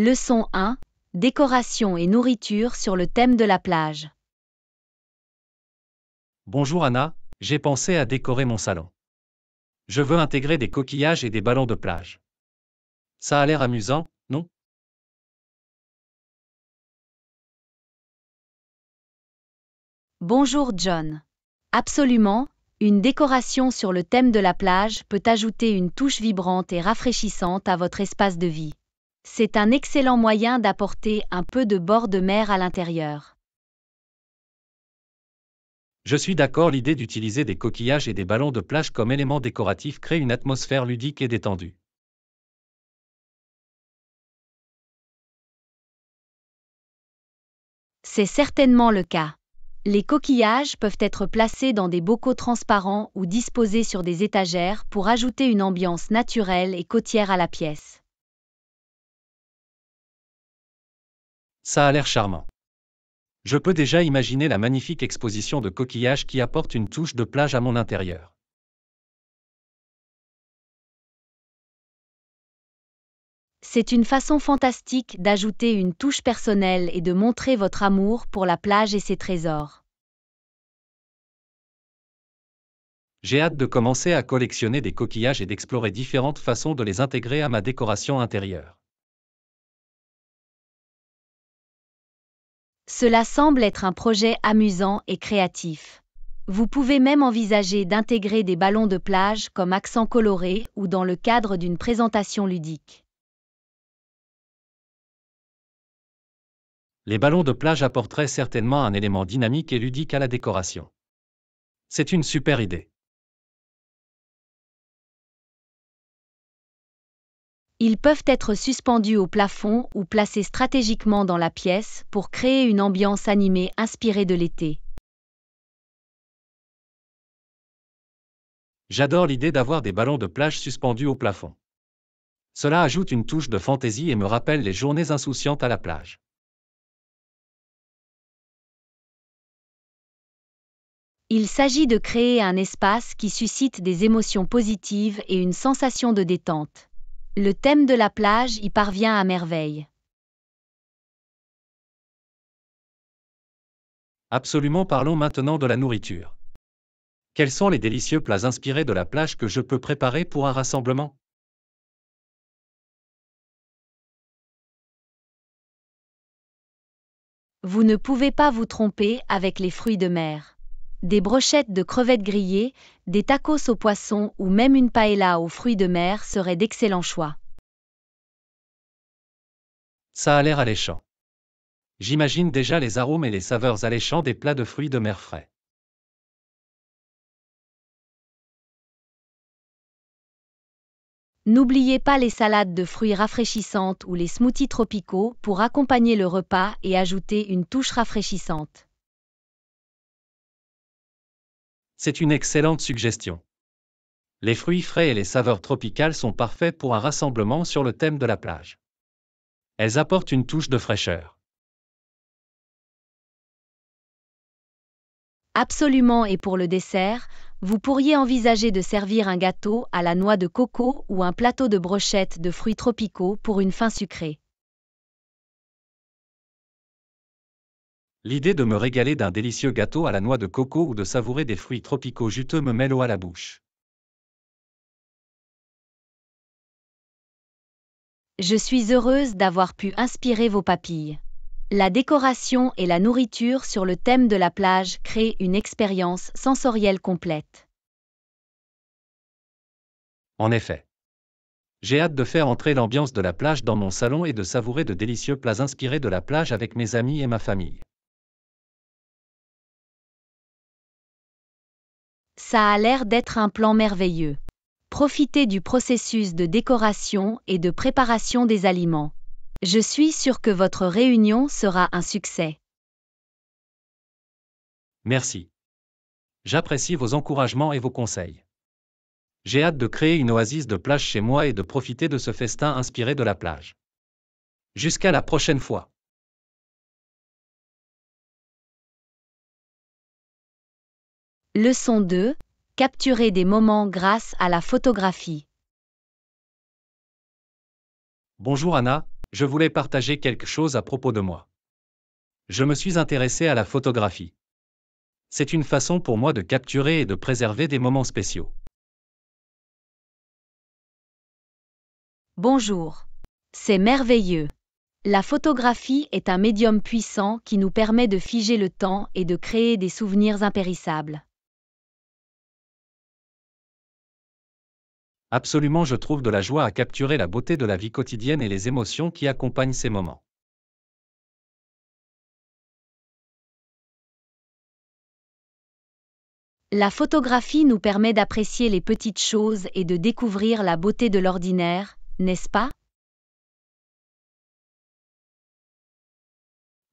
Leçon 1. Décoration et nourriture sur le thème de la plage. Bonjour Anna, j'ai pensé à décorer mon salon. Je veux intégrer des coquillages et des ballons de plage. Ça a l'air amusant, non Bonjour John. Absolument, une décoration sur le thème de la plage peut ajouter une touche vibrante et rafraîchissante à votre espace de vie. C'est un excellent moyen d'apporter un peu de bord de mer à l'intérieur. Je suis d'accord, l'idée d'utiliser des coquillages et des ballons de plage comme éléments décoratifs crée une atmosphère ludique et détendue. C'est certainement le cas. Les coquillages peuvent être placés dans des bocaux transparents ou disposés sur des étagères pour ajouter une ambiance naturelle et côtière à la pièce. Ça a l'air charmant. Je peux déjà imaginer la magnifique exposition de coquillages qui apporte une touche de plage à mon intérieur. C'est une façon fantastique d'ajouter une touche personnelle et de montrer votre amour pour la plage et ses trésors. J'ai hâte de commencer à collectionner des coquillages et d'explorer différentes façons de les intégrer à ma décoration intérieure. Cela semble être un projet amusant et créatif. Vous pouvez même envisager d'intégrer des ballons de plage comme accent coloré ou dans le cadre d'une présentation ludique. Les ballons de plage apporteraient certainement un élément dynamique et ludique à la décoration. C'est une super idée. Ils peuvent être suspendus au plafond ou placés stratégiquement dans la pièce pour créer une ambiance animée inspirée de l'été. J'adore l'idée d'avoir des ballons de plage suspendus au plafond. Cela ajoute une touche de fantaisie et me rappelle les journées insouciantes à la plage. Il s'agit de créer un espace qui suscite des émotions positives et une sensation de détente. Le thème de la plage y parvient à merveille. Absolument parlons maintenant de la nourriture. Quels sont les délicieux plats inspirés de la plage que je peux préparer pour un rassemblement Vous ne pouvez pas vous tromper avec les fruits de mer des brochettes de crevettes grillées, des tacos au poisson ou même une paella aux fruits de mer seraient d'excellents choix. Ça a l'air alléchant. J'imagine déjà les arômes et les saveurs alléchants des plats de fruits de mer frais. N'oubliez pas les salades de fruits rafraîchissantes ou les smoothies tropicaux pour accompagner le repas et ajouter une touche rafraîchissante. C'est une excellente suggestion. Les fruits frais et les saveurs tropicales sont parfaits pour un rassemblement sur le thème de la plage. Elles apportent une touche de fraîcheur. Absolument et pour le dessert, vous pourriez envisager de servir un gâteau à la noix de coco ou un plateau de brochettes de fruits tropicaux pour une fin sucrée. L'idée de me régaler d'un délicieux gâteau à la noix de coco ou de savourer des fruits tropicaux juteux me met l'eau à la bouche. Je suis heureuse d'avoir pu inspirer vos papilles. La décoration et la nourriture sur le thème de la plage créent une expérience sensorielle complète. En effet. J'ai hâte de faire entrer l'ambiance de la plage dans mon salon et de savourer de délicieux plats inspirés de la plage avec mes amis et ma famille. Ça a l'air d'être un plan merveilleux. Profitez du processus de décoration et de préparation des aliments. Je suis sûr que votre réunion sera un succès. Merci. J'apprécie vos encouragements et vos conseils. J'ai hâte de créer une oasis de plage chez moi et de profiter de ce festin inspiré de la plage. Jusqu'à la prochaine fois. Leçon 2. Capturer des moments grâce à la photographie. Bonjour Anna, je voulais partager quelque chose à propos de moi. Je me suis intéressée à la photographie. C'est une façon pour moi de capturer et de préserver des moments spéciaux. Bonjour. C'est merveilleux. La photographie est un médium puissant qui nous permet de figer le temps et de créer des souvenirs impérissables. Absolument, je trouve de la joie à capturer la beauté de la vie quotidienne et les émotions qui accompagnent ces moments. La photographie nous permet d'apprécier les petites choses et de découvrir la beauté de l'ordinaire, n'est-ce pas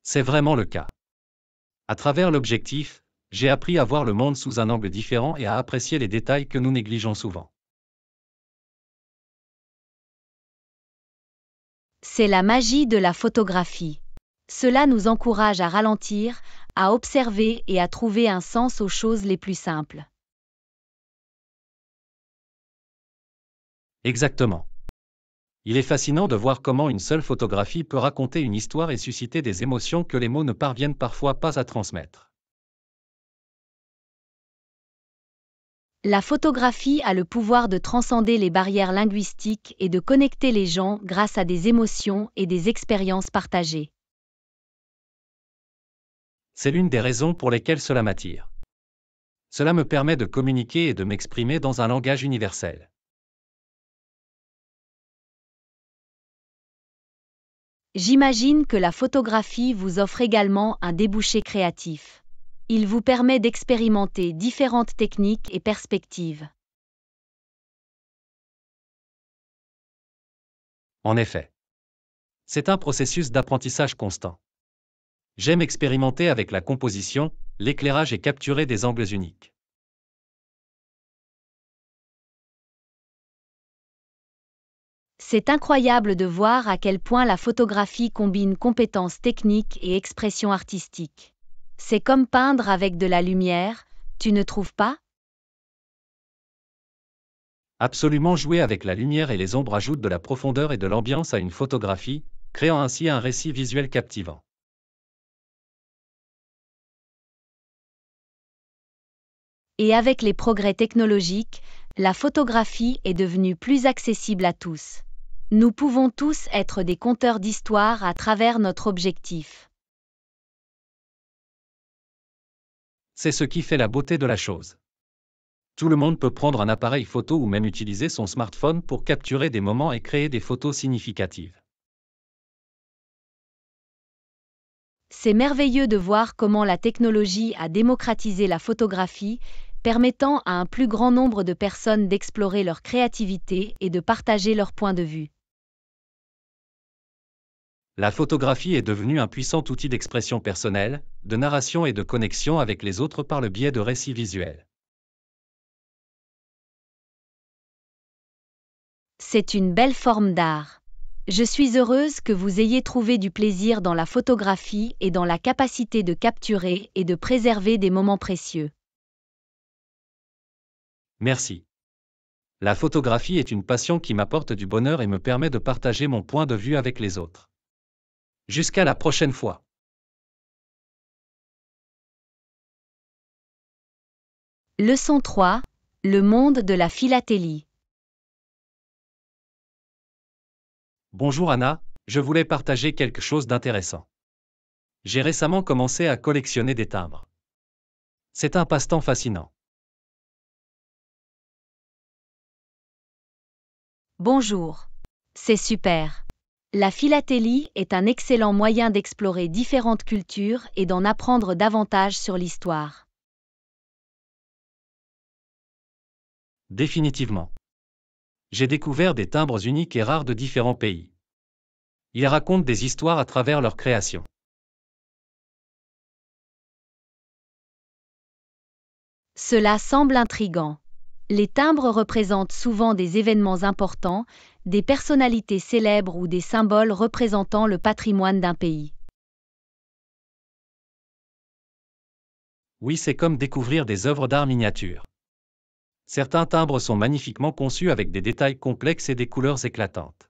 C'est vraiment le cas. À travers l'objectif, j'ai appris à voir le monde sous un angle différent et à apprécier les détails que nous négligeons souvent. C'est la magie de la photographie. Cela nous encourage à ralentir, à observer et à trouver un sens aux choses les plus simples. Exactement. Il est fascinant de voir comment une seule photographie peut raconter une histoire et susciter des émotions que les mots ne parviennent parfois pas à transmettre. La photographie a le pouvoir de transcender les barrières linguistiques et de connecter les gens grâce à des émotions et des expériences partagées. C'est l'une des raisons pour lesquelles cela m'attire. Cela me permet de communiquer et de m'exprimer dans un langage universel. J'imagine que la photographie vous offre également un débouché créatif. Il vous permet d'expérimenter différentes techniques et perspectives. En effet, c'est un processus d'apprentissage constant. J'aime expérimenter avec la composition, l'éclairage et capturer des angles uniques. C'est incroyable de voir à quel point la photographie combine compétences techniques et expression artistique. C'est comme peindre avec de la lumière, tu ne trouves pas Absolument jouer avec la lumière et les ombres ajoute de la profondeur et de l'ambiance à une photographie, créant ainsi un récit visuel captivant. Et avec les progrès technologiques, la photographie est devenue plus accessible à tous. Nous pouvons tous être des conteurs d'histoire à travers notre objectif. C'est ce qui fait la beauté de la chose. Tout le monde peut prendre un appareil photo ou même utiliser son smartphone pour capturer des moments et créer des photos significatives. C'est merveilleux de voir comment la technologie a démocratisé la photographie, permettant à un plus grand nombre de personnes d'explorer leur créativité et de partager leur point de vue la photographie est devenue un puissant outil d'expression personnelle, de narration et de connexion avec les autres par le biais de récits visuels. C'est une belle forme d'art. Je suis heureuse que vous ayez trouvé du plaisir dans la photographie et dans la capacité de capturer et de préserver des moments précieux. Merci. La photographie est une passion qui m'apporte du bonheur et me permet de partager mon point de vue avec les autres. Jusqu'à la prochaine fois. Leçon 3. Le monde de la philatélie. Bonjour Anna, je voulais partager quelque chose d'intéressant. J'ai récemment commencé à collectionner des timbres. C'est un passe-temps fascinant. Bonjour. C'est super. La philatélie est un excellent moyen d'explorer différentes cultures et d'en apprendre davantage sur l'histoire. Définitivement. J'ai découvert des timbres uniques et rares de différents pays. Ils racontent des histoires à travers leur création. Cela semble intrigant. Les timbres représentent souvent des événements importants, des personnalités célèbres ou des symboles représentant le patrimoine d'un pays. Oui, c'est comme découvrir des œuvres d'art miniature. Certains timbres sont magnifiquement conçus avec des détails complexes et des couleurs éclatantes.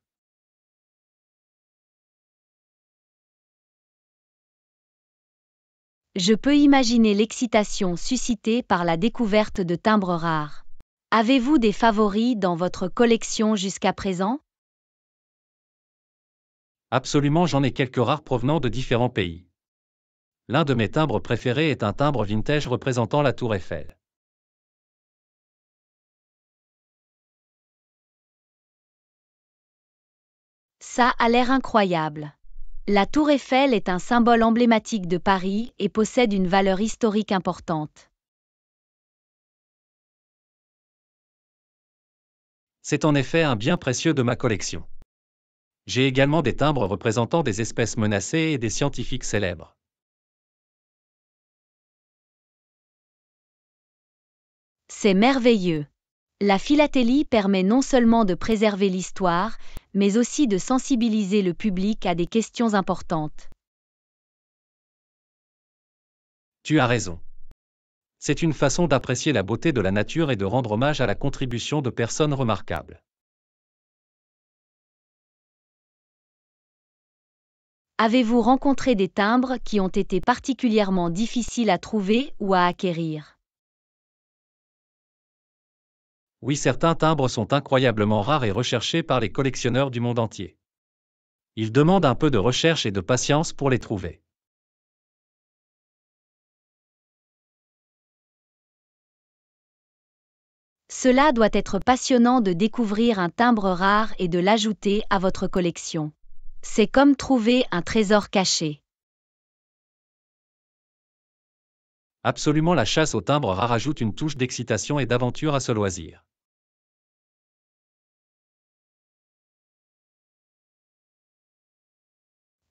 Je peux imaginer l'excitation suscitée par la découverte de timbres rares. Avez-vous des favoris dans votre collection jusqu'à présent Absolument, j'en ai quelques rares provenant de différents pays. L'un de mes timbres préférés est un timbre vintage représentant la tour Eiffel. Ça a l'air incroyable. La tour Eiffel est un symbole emblématique de Paris et possède une valeur historique importante. C'est en effet un bien précieux de ma collection. J'ai également des timbres représentant des espèces menacées et des scientifiques célèbres. C'est merveilleux. La philatélie permet non seulement de préserver l'histoire, mais aussi de sensibiliser le public à des questions importantes. Tu as raison. C'est une façon d'apprécier la beauté de la nature et de rendre hommage à la contribution de personnes remarquables. Avez-vous rencontré des timbres qui ont été particulièrement difficiles à trouver ou à acquérir Oui, certains timbres sont incroyablement rares et recherchés par les collectionneurs du monde entier. Ils demandent un peu de recherche et de patience pour les trouver. Cela doit être passionnant de découvrir un timbre rare et de l'ajouter à votre collection. C'est comme trouver un trésor caché. Absolument la chasse au timbre rare ajoute une touche d'excitation et d'aventure à ce loisir.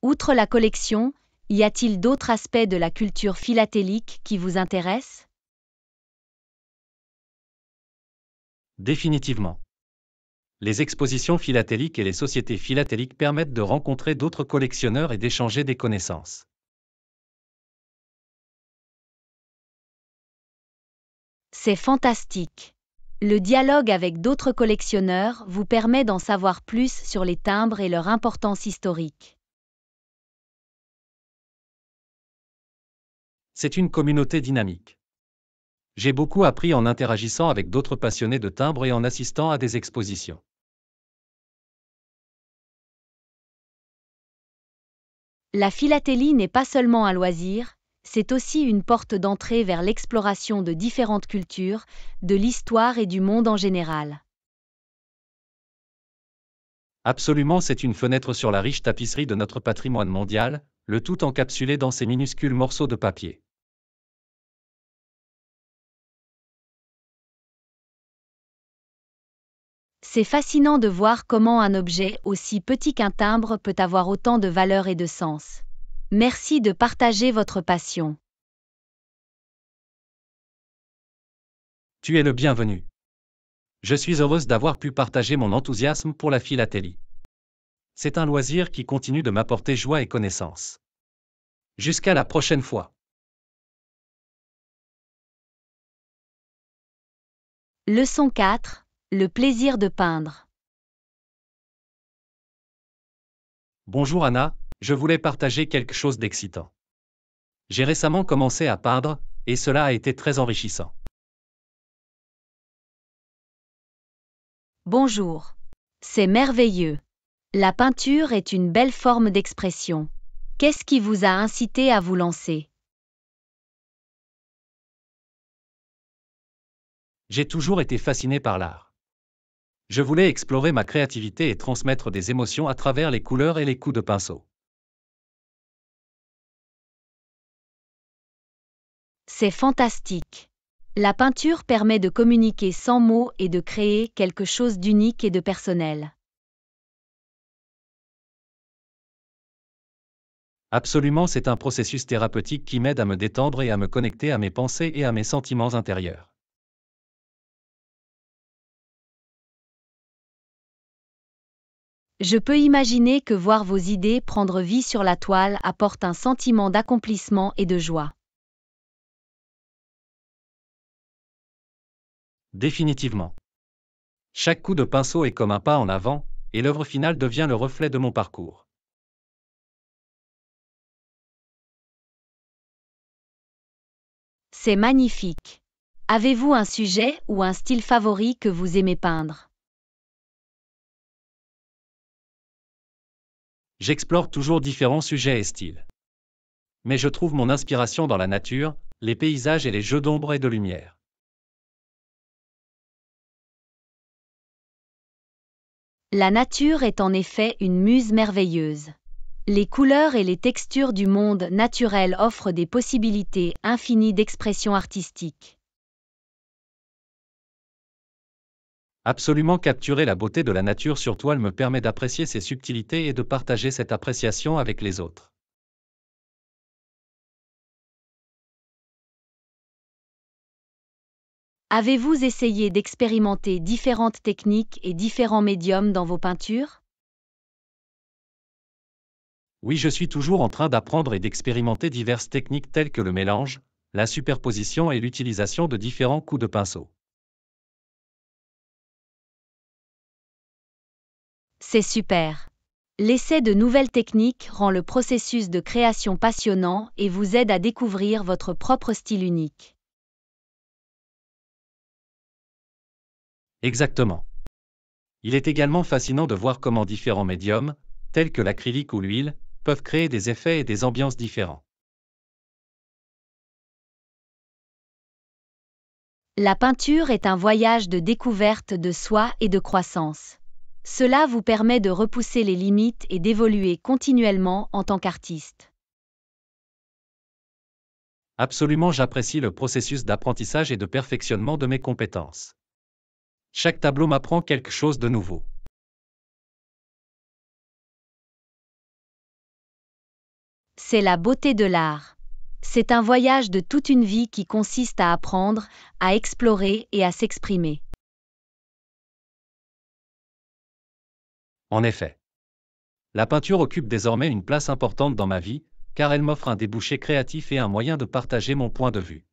Outre la collection, y a-t-il d'autres aspects de la culture philatélique qui vous intéressent Définitivement. Les expositions philatéliques et les sociétés philatéliques permettent de rencontrer d'autres collectionneurs et d'échanger des connaissances. C'est fantastique. Le dialogue avec d'autres collectionneurs vous permet d'en savoir plus sur les timbres et leur importance historique. C'est une communauté dynamique. J'ai beaucoup appris en interagissant avec d'autres passionnés de timbre et en assistant à des expositions. La philatélie n'est pas seulement un loisir, c'est aussi une porte d'entrée vers l'exploration de différentes cultures, de l'histoire et du monde en général. Absolument, c'est une fenêtre sur la riche tapisserie de notre patrimoine mondial, le tout encapsulé dans ces minuscules morceaux de papier. C'est fascinant de voir comment un objet aussi petit qu'un timbre peut avoir autant de valeur et de sens. Merci de partager votre passion. Tu es le bienvenu. Je suis heureuse d'avoir pu partager mon enthousiasme pour la philatélie. C'est un loisir qui continue de m'apporter joie et connaissance. Jusqu'à la prochaine fois. Leçon 4 le plaisir de peindre. Bonjour Anna, je voulais partager quelque chose d'excitant. J'ai récemment commencé à peindre, et cela a été très enrichissant. Bonjour. C'est merveilleux. La peinture est une belle forme d'expression. Qu'est-ce qui vous a incité à vous lancer J'ai toujours été fasciné par l'art. Je voulais explorer ma créativité et transmettre des émotions à travers les couleurs et les coups de pinceau. C'est fantastique. La peinture permet de communiquer sans mots et de créer quelque chose d'unique et de personnel. Absolument, c'est un processus thérapeutique qui m'aide à me détendre et à me connecter à mes pensées et à mes sentiments intérieurs. Je peux imaginer que voir vos idées prendre vie sur la toile apporte un sentiment d'accomplissement et de joie. Définitivement. Chaque coup de pinceau est comme un pas en avant, et l'œuvre finale devient le reflet de mon parcours. C'est magnifique. Avez-vous un sujet ou un style favori que vous aimez peindre J'explore toujours différents sujets et styles. Mais je trouve mon inspiration dans la nature, les paysages et les jeux d'ombre et de lumière. La nature est en effet une muse merveilleuse. Les couleurs et les textures du monde naturel offrent des possibilités infinies d'expression artistique. Absolument capturer la beauté de la nature sur toile me permet d'apprécier ses subtilités et de partager cette appréciation avec les autres. Avez-vous essayé d'expérimenter différentes techniques et différents médiums dans vos peintures Oui, je suis toujours en train d'apprendre et d'expérimenter diverses techniques telles que le mélange, la superposition et l'utilisation de différents coups de pinceau. C'est super. L'essai de nouvelles techniques rend le processus de création passionnant et vous aide à découvrir votre propre style unique. Exactement. Il est également fascinant de voir comment différents médiums, tels que l'acrylique ou l'huile, peuvent créer des effets et des ambiances différents. La peinture est un voyage de découverte de soi et de croissance. Cela vous permet de repousser les limites et d'évoluer continuellement en tant qu'artiste. Absolument, j'apprécie le processus d'apprentissage et de perfectionnement de mes compétences. Chaque tableau m'apprend quelque chose de nouveau. C'est la beauté de l'art. C'est un voyage de toute une vie qui consiste à apprendre, à explorer et à s'exprimer. En effet. La peinture occupe désormais une place importante dans ma vie, car elle m'offre un débouché créatif et un moyen de partager mon point de vue.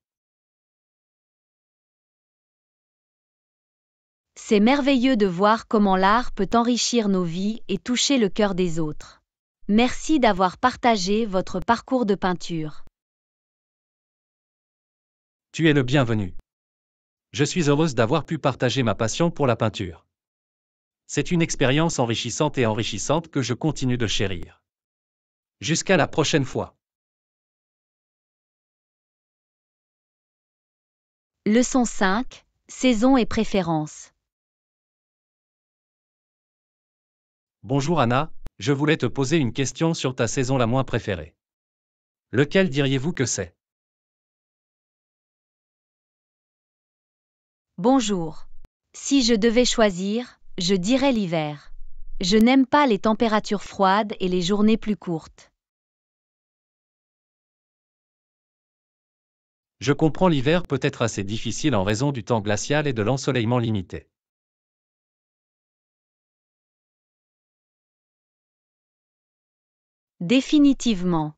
C'est merveilleux de voir comment l'art peut enrichir nos vies et toucher le cœur des autres. Merci d'avoir partagé votre parcours de peinture. Tu es le bienvenu. Je suis heureuse d'avoir pu partager ma passion pour la peinture. C'est une expérience enrichissante et enrichissante que je continue de chérir. Jusqu'à la prochaine fois. Leçon 5. Saison et préférence. Bonjour Anna, je voulais te poser une question sur ta saison la moins préférée. Lequel diriez-vous que c'est Bonjour. Si je devais choisir, je dirais l'hiver. Je n'aime pas les températures froides et les journées plus courtes. Je comprends l'hiver peut être assez difficile en raison du temps glacial et de l'ensoleillement limité. Définitivement.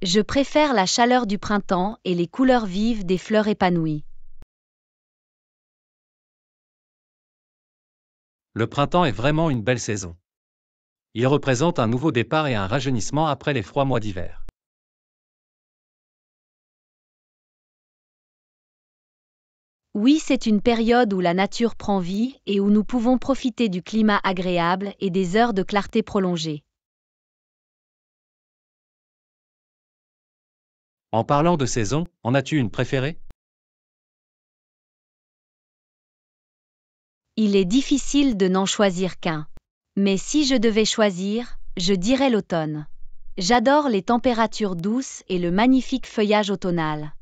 Je préfère la chaleur du printemps et les couleurs vives des fleurs épanouies. le printemps est vraiment une belle saison. Il représente un nouveau départ et un rajeunissement après les froids mois d'hiver. Oui, c'est une période où la nature prend vie et où nous pouvons profiter du climat agréable et des heures de clarté prolongées. En parlant de saison, en as-tu une préférée Il est difficile de n'en choisir qu'un. Mais si je devais choisir, je dirais l'automne. J'adore les températures douces et le magnifique feuillage automnal.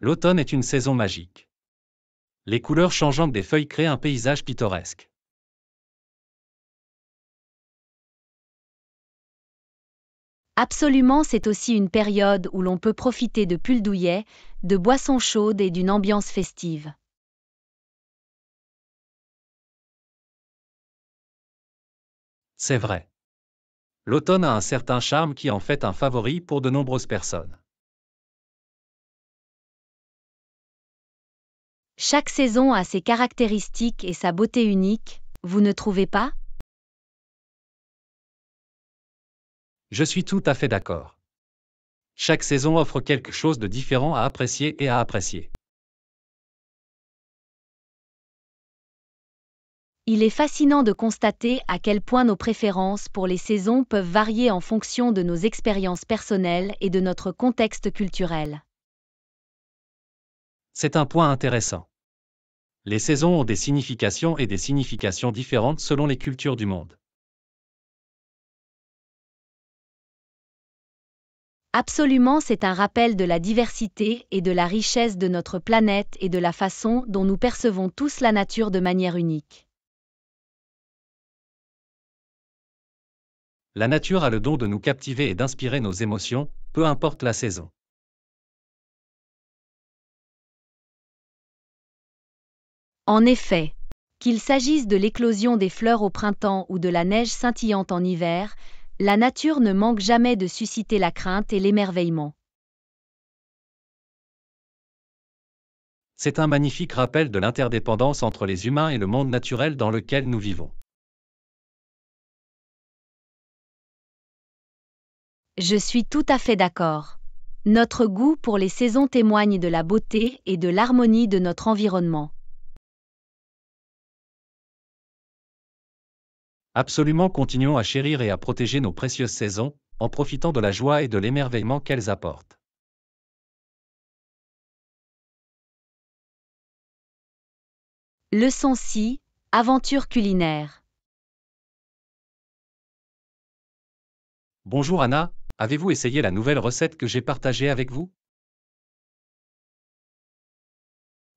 L'automne est une saison magique. Les couleurs changeantes des feuilles créent un paysage pittoresque. Absolument, c'est aussi une période où l'on peut profiter de pulls douillets, de boissons chaudes et d'une ambiance festive. C'est vrai. L'automne a un certain charme qui en fait un favori pour de nombreuses personnes. Chaque saison a ses caractéristiques et sa beauté unique, vous ne trouvez pas Je suis tout à fait d'accord. Chaque saison offre quelque chose de différent à apprécier et à apprécier. Il est fascinant de constater à quel point nos préférences pour les saisons peuvent varier en fonction de nos expériences personnelles et de notre contexte culturel. C'est un point intéressant. Les saisons ont des significations et des significations différentes selon les cultures du monde. Absolument, c'est un rappel de la diversité et de la richesse de notre planète et de la façon dont nous percevons tous la nature de manière unique. La nature a le don de nous captiver et d'inspirer nos émotions, peu importe la saison. En effet, qu'il s'agisse de l'éclosion des fleurs au printemps ou de la neige scintillante en hiver, la nature ne manque jamais de susciter la crainte et l'émerveillement. C'est un magnifique rappel de l'interdépendance entre les humains et le monde naturel dans lequel nous vivons. Je suis tout à fait d'accord. Notre goût pour les saisons témoigne de la beauté et de l'harmonie de notre environnement. Absolument continuons à chérir et à protéger nos précieuses saisons, en profitant de la joie et de l'émerveillement qu'elles apportent. Leçon 6. Aventure culinaire. Bonjour Anna, avez-vous essayé la nouvelle recette que j'ai partagée avec vous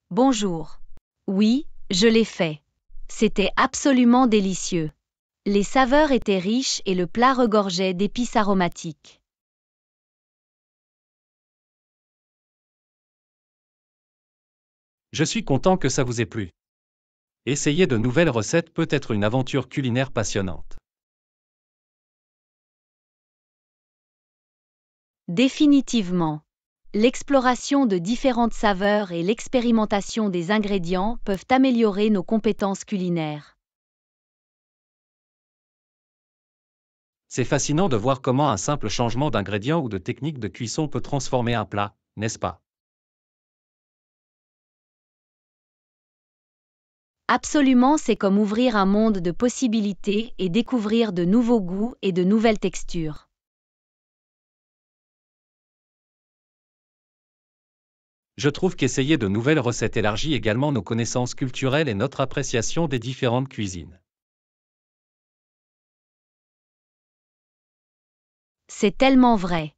Bonjour. Oui, je l'ai fait. C'était absolument délicieux. Les saveurs étaient riches et le plat regorgeait d'épices aromatiques. Je suis content que ça vous ait plu. Essayer de nouvelles recettes peut être une aventure culinaire passionnante. Définitivement. L'exploration de différentes saveurs et l'expérimentation des ingrédients peuvent améliorer nos compétences culinaires. C'est fascinant de voir comment un simple changement d'ingrédient ou de technique de cuisson peut transformer un plat, n'est-ce pas Absolument, c'est comme ouvrir un monde de possibilités et découvrir de nouveaux goûts et de nouvelles textures. Je trouve qu'essayer de nouvelles recettes élargit également nos connaissances culturelles et notre appréciation des différentes cuisines. C'est tellement vrai.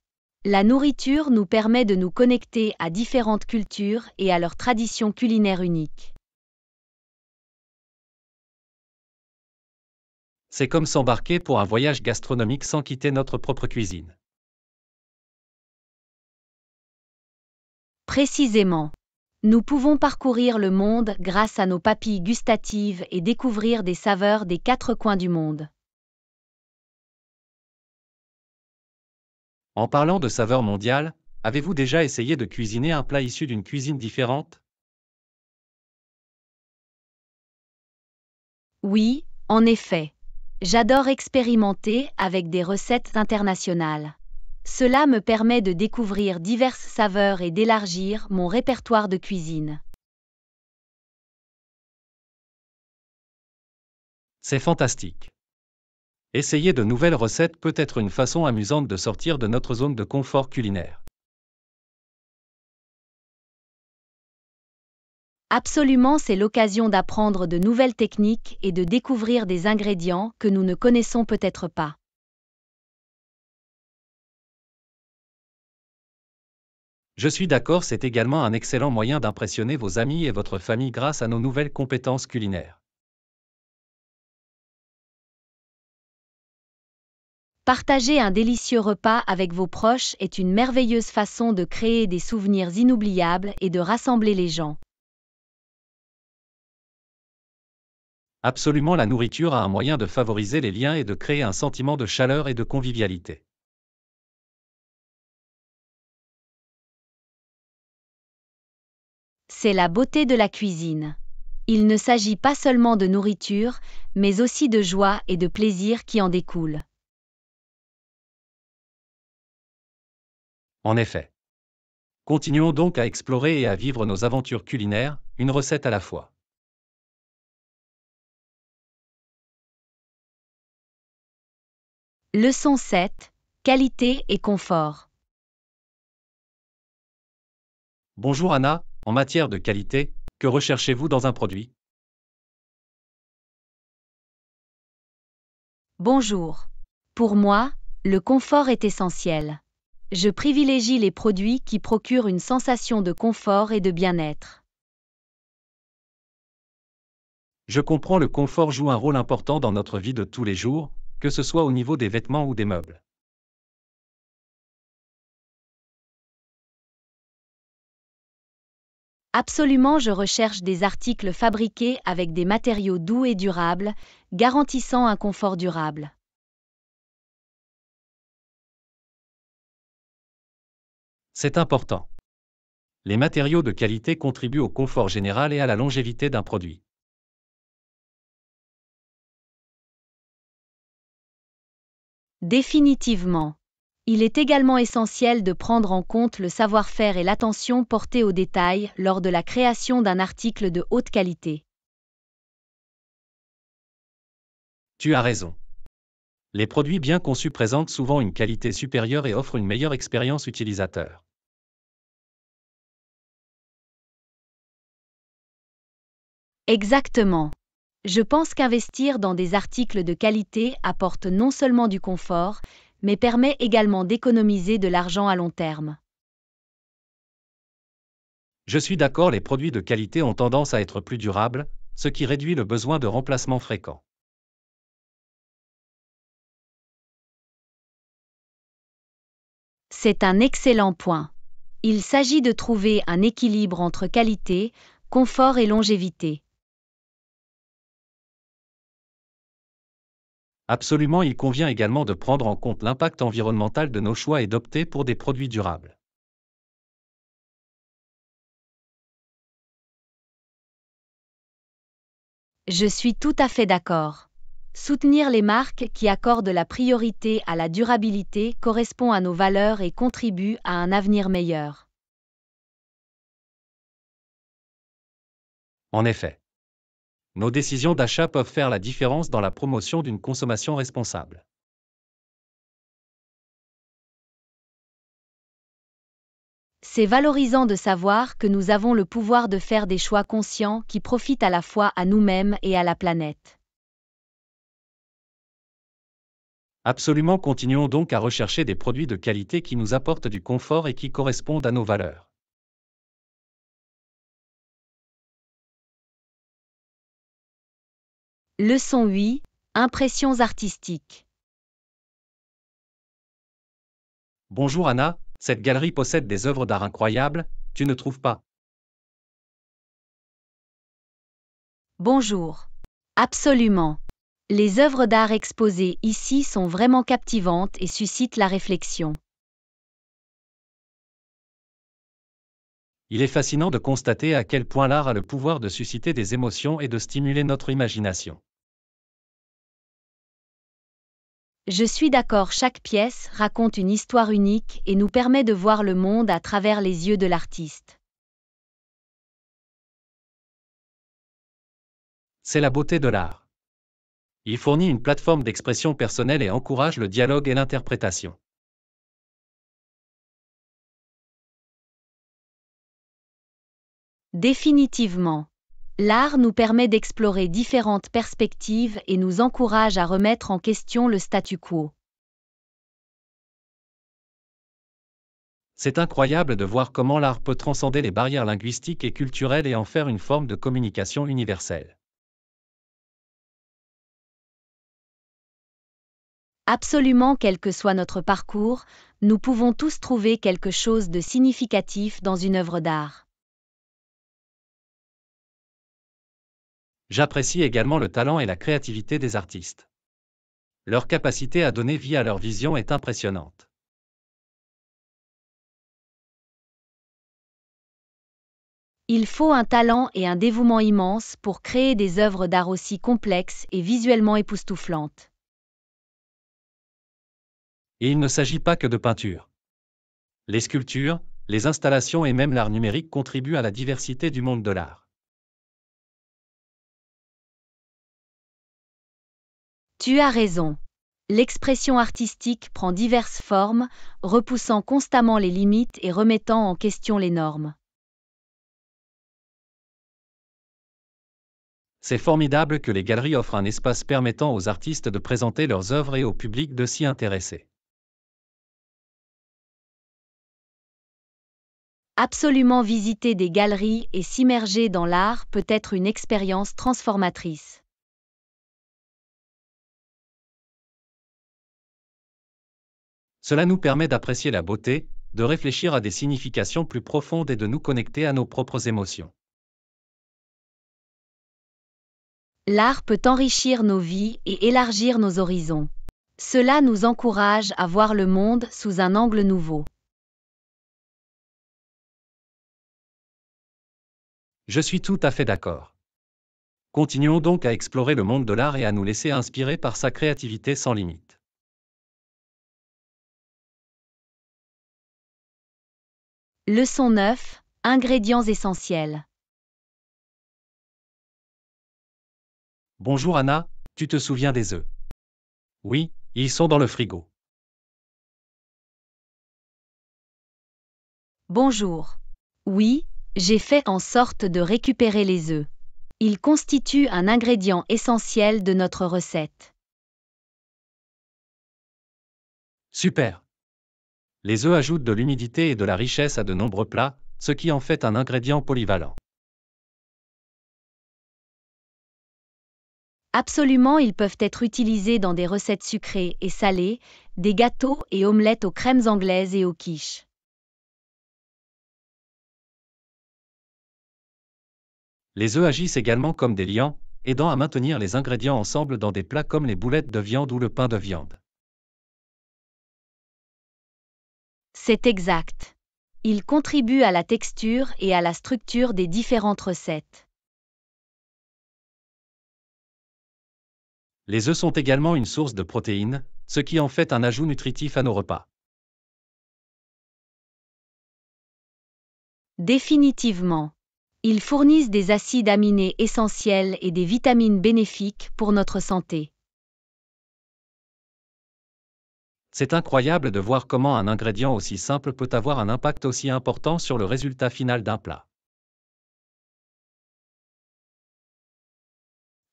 La nourriture nous permet de nous connecter à différentes cultures et à leurs traditions culinaires uniques. C'est comme s'embarquer pour un voyage gastronomique sans quitter notre propre cuisine. Précisément. Nous pouvons parcourir le monde grâce à nos papilles gustatives et découvrir des saveurs des quatre coins du monde. En parlant de saveurs mondiales, avez-vous déjà essayé de cuisiner un plat issu d'une cuisine différente Oui, en effet. J'adore expérimenter avec des recettes internationales. Cela me permet de découvrir diverses saveurs et d'élargir mon répertoire de cuisine. C'est fantastique. Essayer de nouvelles recettes peut être une façon amusante de sortir de notre zone de confort culinaire. Absolument, c'est l'occasion d'apprendre de nouvelles techniques et de découvrir des ingrédients que nous ne connaissons peut-être pas. Je suis d'accord, c'est également un excellent moyen d'impressionner vos amis et votre famille grâce à nos nouvelles compétences culinaires. Partager un délicieux repas avec vos proches est une merveilleuse façon de créer des souvenirs inoubliables et de rassembler les gens. Absolument, la nourriture a un moyen de favoriser les liens et de créer un sentiment de chaleur et de convivialité. C'est la beauté de la cuisine. Il ne s'agit pas seulement de nourriture, mais aussi de joie et de plaisir qui en découlent. En effet. Continuons donc à explorer et à vivre nos aventures culinaires, une recette à la fois. Leçon 7. Qualité et confort. Bonjour Anna, en matière de qualité, que recherchez-vous dans un produit Bonjour. Pour moi, le confort est essentiel je privilégie les produits qui procurent une sensation de confort et de bien-être. Je comprends le confort joue un rôle important dans notre vie de tous les jours, que ce soit au niveau des vêtements ou des meubles. Absolument, je recherche des articles fabriqués avec des matériaux doux et durables, garantissant un confort durable. C'est important. Les matériaux de qualité contribuent au confort général et à la longévité d'un produit. Définitivement. Il est également essentiel de prendre en compte le savoir-faire et l'attention portée aux détails lors de la création d'un article de haute qualité. Tu as raison. Les produits bien conçus présentent souvent une qualité supérieure et offrent une meilleure expérience utilisateur. Exactement. Je pense qu'investir dans des articles de qualité apporte non seulement du confort, mais permet également d'économiser de l'argent à long terme. Je suis d'accord, les produits de qualité ont tendance à être plus durables, ce qui réduit le besoin de remplacement fréquent. C'est un excellent point. Il s'agit de trouver un équilibre entre qualité, confort et longévité. Absolument, il convient également de prendre en compte l'impact environnemental de nos choix et d'opter pour des produits durables. Je suis tout à fait d'accord. Soutenir les marques qui accordent la priorité à la durabilité correspond à nos valeurs et contribue à un avenir meilleur. En effet nos décisions d'achat peuvent faire la différence dans la promotion d'une consommation responsable. C'est valorisant de savoir que nous avons le pouvoir de faire des choix conscients qui profitent à la fois à nous-mêmes et à la planète. Absolument, continuons donc à rechercher des produits de qualité qui nous apportent du confort et qui correspondent à nos valeurs. Leçon 8. Impressions artistiques. Bonjour Anna, cette galerie possède des œuvres d'art incroyables, tu ne trouves pas Bonjour. Absolument. Les œuvres d'art exposées ici sont vraiment captivantes et suscitent la réflexion. Il est fascinant de constater à quel point l'art a le pouvoir de susciter des émotions et de stimuler notre imagination. Je suis d'accord, chaque pièce raconte une histoire unique et nous permet de voir le monde à travers les yeux de l'artiste. C'est la beauté de l'art. Il fournit une plateforme d'expression personnelle et encourage le dialogue et l'interprétation. Définitivement. L'art nous permet d'explorer différentes perspectives et nous encourage à remettre en question le statu quo. C'est incroyable de voir comment l'art peut transcender les barrières linguistiques et culturelles et en faire une forme de communication universelle. Absolument quel que soit notre parcours, nous pouvons tous trouver quelque chose de significatif dans une œuvre d'art. J'apprécie également le talent et la créativité des artistes. Leur capacité à donner vie à leur vision est impressionnante. Il faut un talent et un dévouement immense pour créer des œuvres d'art aussi complexes et visuellement époustouflantes. il ne s'agit pas que de peinture. Les sculptures, les installations et même l'art numérique contribuent à la diversité du monde de l'art. Tu as raison. L'expression artistique prend diverses formes, repoussant constamment les limites et remettant en question les normes. C'est formidable que les galeries offrent un espace permettant aux artistes de présenter leurs œuvres et au public de s'y intéresser. Absolument visiter des galeries et s'immerger dans l'art peut être une expérience transformatrice. Cela nous permet d'apprécier la beauté, de réfléchir à des significations plus profondes et de nous connecter à nos propres émotions. L'art peut enrichir nos vies et élargir nos horizons. Cela nous encourage à voir le monde sous un angle nouveau. Je suis tout à fait d'accord. Continuons donc à explorer le monde de l'art et à nous laisser inspirer par sa créativité sans limite. Leçon 9. Ingrédients essentiels. Bonjour Anna, tu te souviens des œufs Oui, ils sont dans le frigo. Bonjour. Oui, j'ai fait en sorte de récupérer les œufs. Ils constituent un ingrédient essentiel de notre recette. Super. Les œufs ajoutent de l'humidité et de la richesse à de nombreux plats, ce qui en fait un ingrédient polyvalent. Absolument, ils peuvent être utilisés dans des recettes sucrées et salées, des gâteaux et omelettes aux crèmes anglaises et aux quiches. Les œufs agissent également comme des liants, aidant à maintenir les ingrédients ensemble dans des plats comme les boulettes de viande ou le pain de viande. C'est exact. Il contribue à la texture et à la structure des différentes recettes. Les œufs sont également une source de protéines, ce qui en fait un ajout nutritif à nos repas. Définitivement. Ils fournissent des acides aminés essentiels et des vitamines bénéfiques pour notre santé. C'est incroyable de voir comment un ingrédient aussi simple peut avoir un impact aussi important sur le résultat final d'un plat.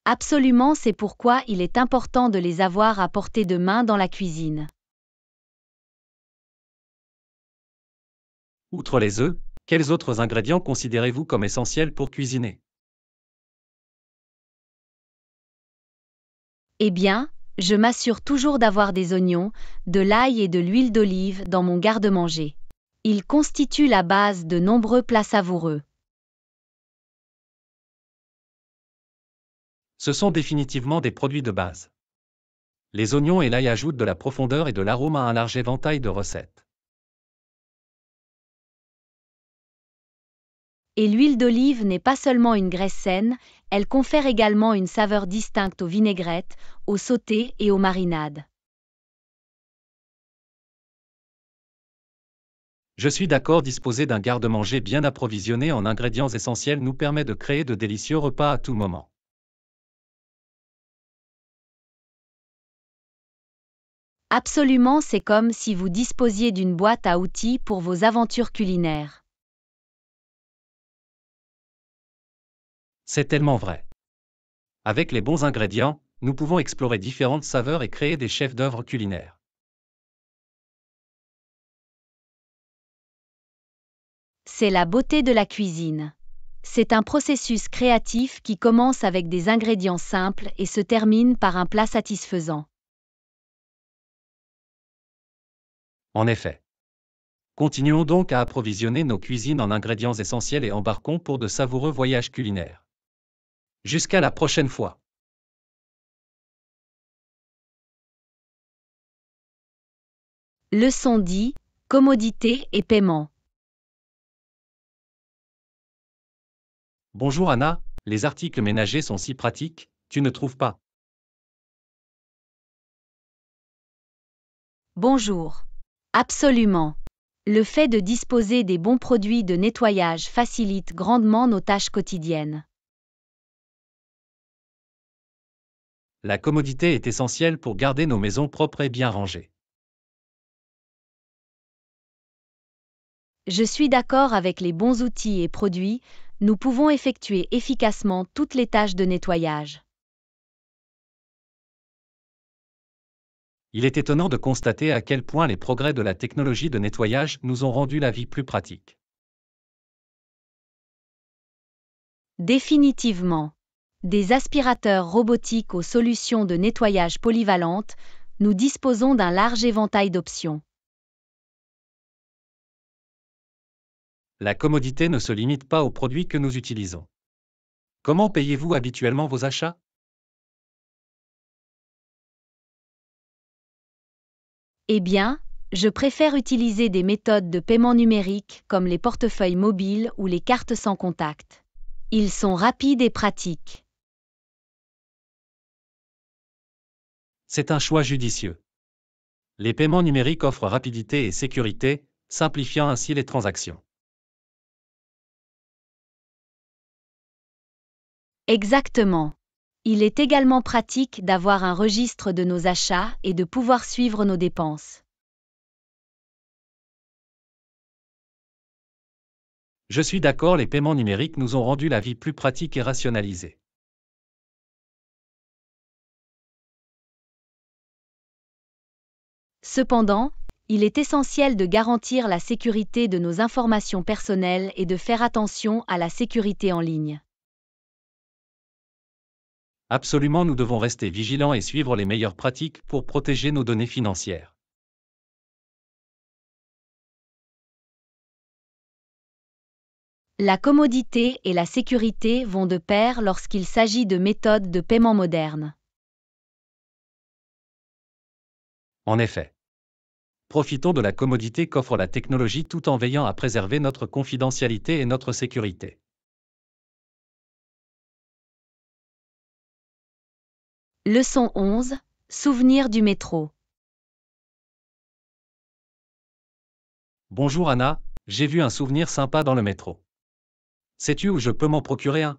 Absolument, c'est pourquoi il est important de les avoir à portée de main dans la cuisine. Outre les œufs, quels autres ingrédients considérez-vous comme essentiels pour cuisiner Eh bien, je m'assure toujours d'avoir des oignons, de l'ail et de l'huile d'olive dans mon garde-manger. Ils constituent la base de nombreux plats savoureux. Ce sont définitivement des produits de base. Les oignons et l'ail ajoutent de la profondeur et de l'arôme à un large éventail de recettes. Et l'huile d'olive n'est pas seulement une graisse saine, elle confère également une saveur distincte aux vinaigrettes, aux sautés et aux marinades. Je suis d'accord, disposer d'un garde-manger bien approvisionné en ingrédients essentiels nous permet de créer de délicieux repas à tout moment. Absolument, c'est comme si vous disposiez d'une boîte à outils pour vos aventures culinaires. C'est tellement vrai. Avec les bons ingrédients, nous pouvons explorer différentes saveurs et créer des chefs-d'œuvre culinaires. C'est la beauté de la cuisine. C'est un processus créatif qui commence avec des ingrédients simples et se termine par un plat satisfaisant. En effet. Continuons donc à approvisionner nos cuisines en ingrédients essentiels et embarquons pour de savoureux voyages culinaires. Jusqu'à la prochaine fois. Leçon 10. Commodité et paiement. Bonjour Anna, les articles ménagers sont si pratiques, tu ne trouves pas Bonjour. Absolument. Le fait de disposer des bons produits de nettoyage facilite grandement nos tâches quotidiennes. La commodité est essentielle pour garder nos maisons propres et bien rangées. Je suis d'accord avec les bons outils et produits, nous pouvons effectuer efficacement toutes les tâches de nettoyage. Il est étonnant de constater à quel point les progrès de la technologie de nettoyage nous ont rendu la vie plus pratique. Définitivement. Des aspirateurs robotiques aux solutions de nettoyage polyvalentes, nous disposons d'un large éventail d'options. La commodité ne se limite pas aux produits que nous utilisons. Comment payez-vous habituellement vos achats Eh bien, je préfère utiliser des méthodes de paiement numérique comme les portefeuilles mobiles ou les cartes sans contact. Ils sont rapides et pratiques. C'est un choix judicieux. Les paiements numériques offrent rapidité et sécurité, simplifiant ainsi les transactions. Exactement. Il est également pratique d'avoir un registre de nos achats et de pouvoir suivre nos dépenses. Je suis d'accord, les paiements numériques nous ont rendu la vie plus pratique et rationalisée. Cependant, il est essentiel de garantir la sécurité de nos informations personnelles et de faire attention à la sécurité en ligne. Absolument, nous devons rester vigilants et suivre les meilleures pratiques pour protéger nos données financières. La commodité et la sécurité vont de pair lorsqu'il s'agit de méthodes de paiement modernes. En effet profitons de la commodité qu'offre la technologie tout en veillant à préserver notre confidentialité et notre sécurité. Leçon 11. Souvenir du métro. Bonjour Anna, j'ai vu un souvenir sympa dans le métro. Sais-tu où je peux m'en procurer un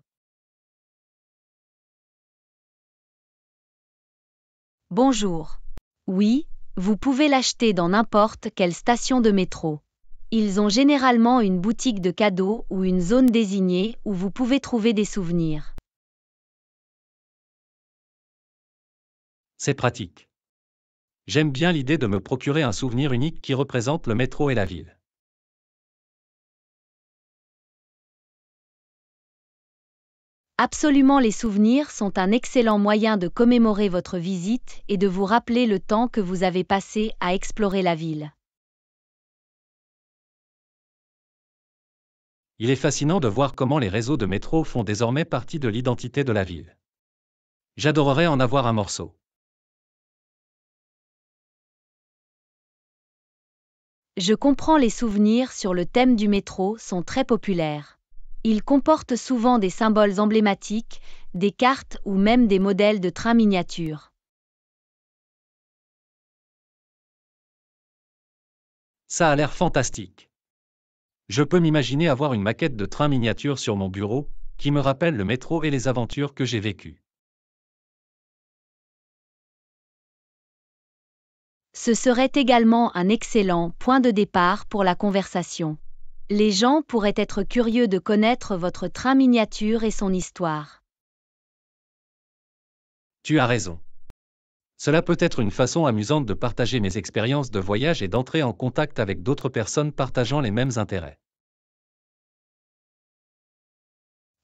Bonjour. Oui, vous pouvez l'acheter dans n'importe quelle station de métro. Ils ont généralement une boutique de cadeaux ou une zone désignée où vous pouvez trouver des souvenirs. C'est pratique. J'aime bien l'idée de me procurer un souvenir unique qui représente le métro et la ville. Absolument les souvenirs sont un excellent moyen de commémorer votre visite et de vous rappeler le temps que vous avez passé à explorer la ville. Il est fascinant de voir comment les réseaux de métro font désormais partie de l'identité de la ville. J'adorerais en avoir un morceau. Je comprends les souvenirs sur le thème du métro sont très populaires. Il comporte souvent des symboles emblématiques, des cartes ou même des modèles de trains miniatures. Ça a l'air fantastique. Je peux m'imaginer avoir une maquette de train miniature sur mon bureau, qui me rappelle le métro et les aventures que j'ai vécues. Ce serait également un excellent point de départ pour la conversation les gens pourraient être curieux de connaître votre train miniature et son histoire. Tu as raison. Cela peut être une façon amusante de partager mes expériences de voyage et d'entrer en contact avec d'autres personnes partageant les mêmes intérêts.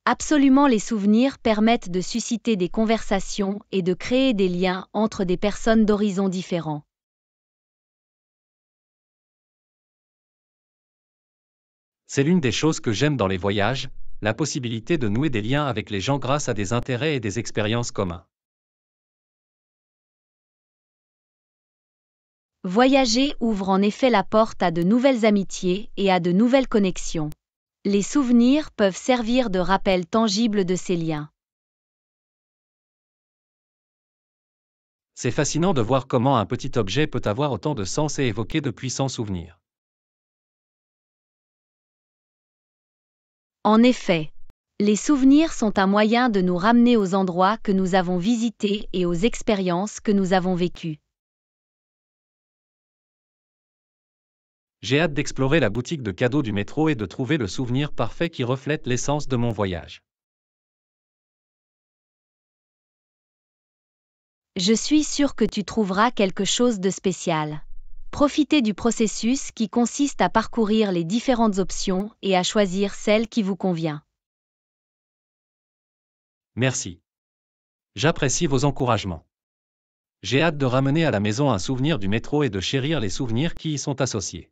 Absolument, les souvenirs permettent de susciter des conversations et de créer des liens entre des personnes d'horizons différents. C'est l'une des choses que j'aime dans les voyages, la possibilité de nouer des liens avec les gens grâce à des intérêts et des expériences communs. Voyager ouvre en effet la porte à de nouvelles amitiés et à de nouvelles connexions. Les souvenirs peuvent servir de rappel tangible de ces liens. C'est fascinant de voir comment un petit objet peut avoir autant de sens et évoquer de puissants souvenirs. En effet, les souvenirs sont un moyen de nous ramener aux endroits que nous avons visités et aux expériences que nous avons vécues. J'ai hâte d'explorer la boutique de cadeaux du métro et de trouver le souvenir parfait qui reflète l'essence de mon voyage. Je suis sûre que tu trouveras quelque chose de spécial. Profitez du processus qui consiste à parcourir les différentes options et à choisir celle qui vous convient. Merci. J'apprécie vos encouragements. J'ai hâte de ramener à la maison un souvenir du métro et de chérir les souvenirs qui y sont associés.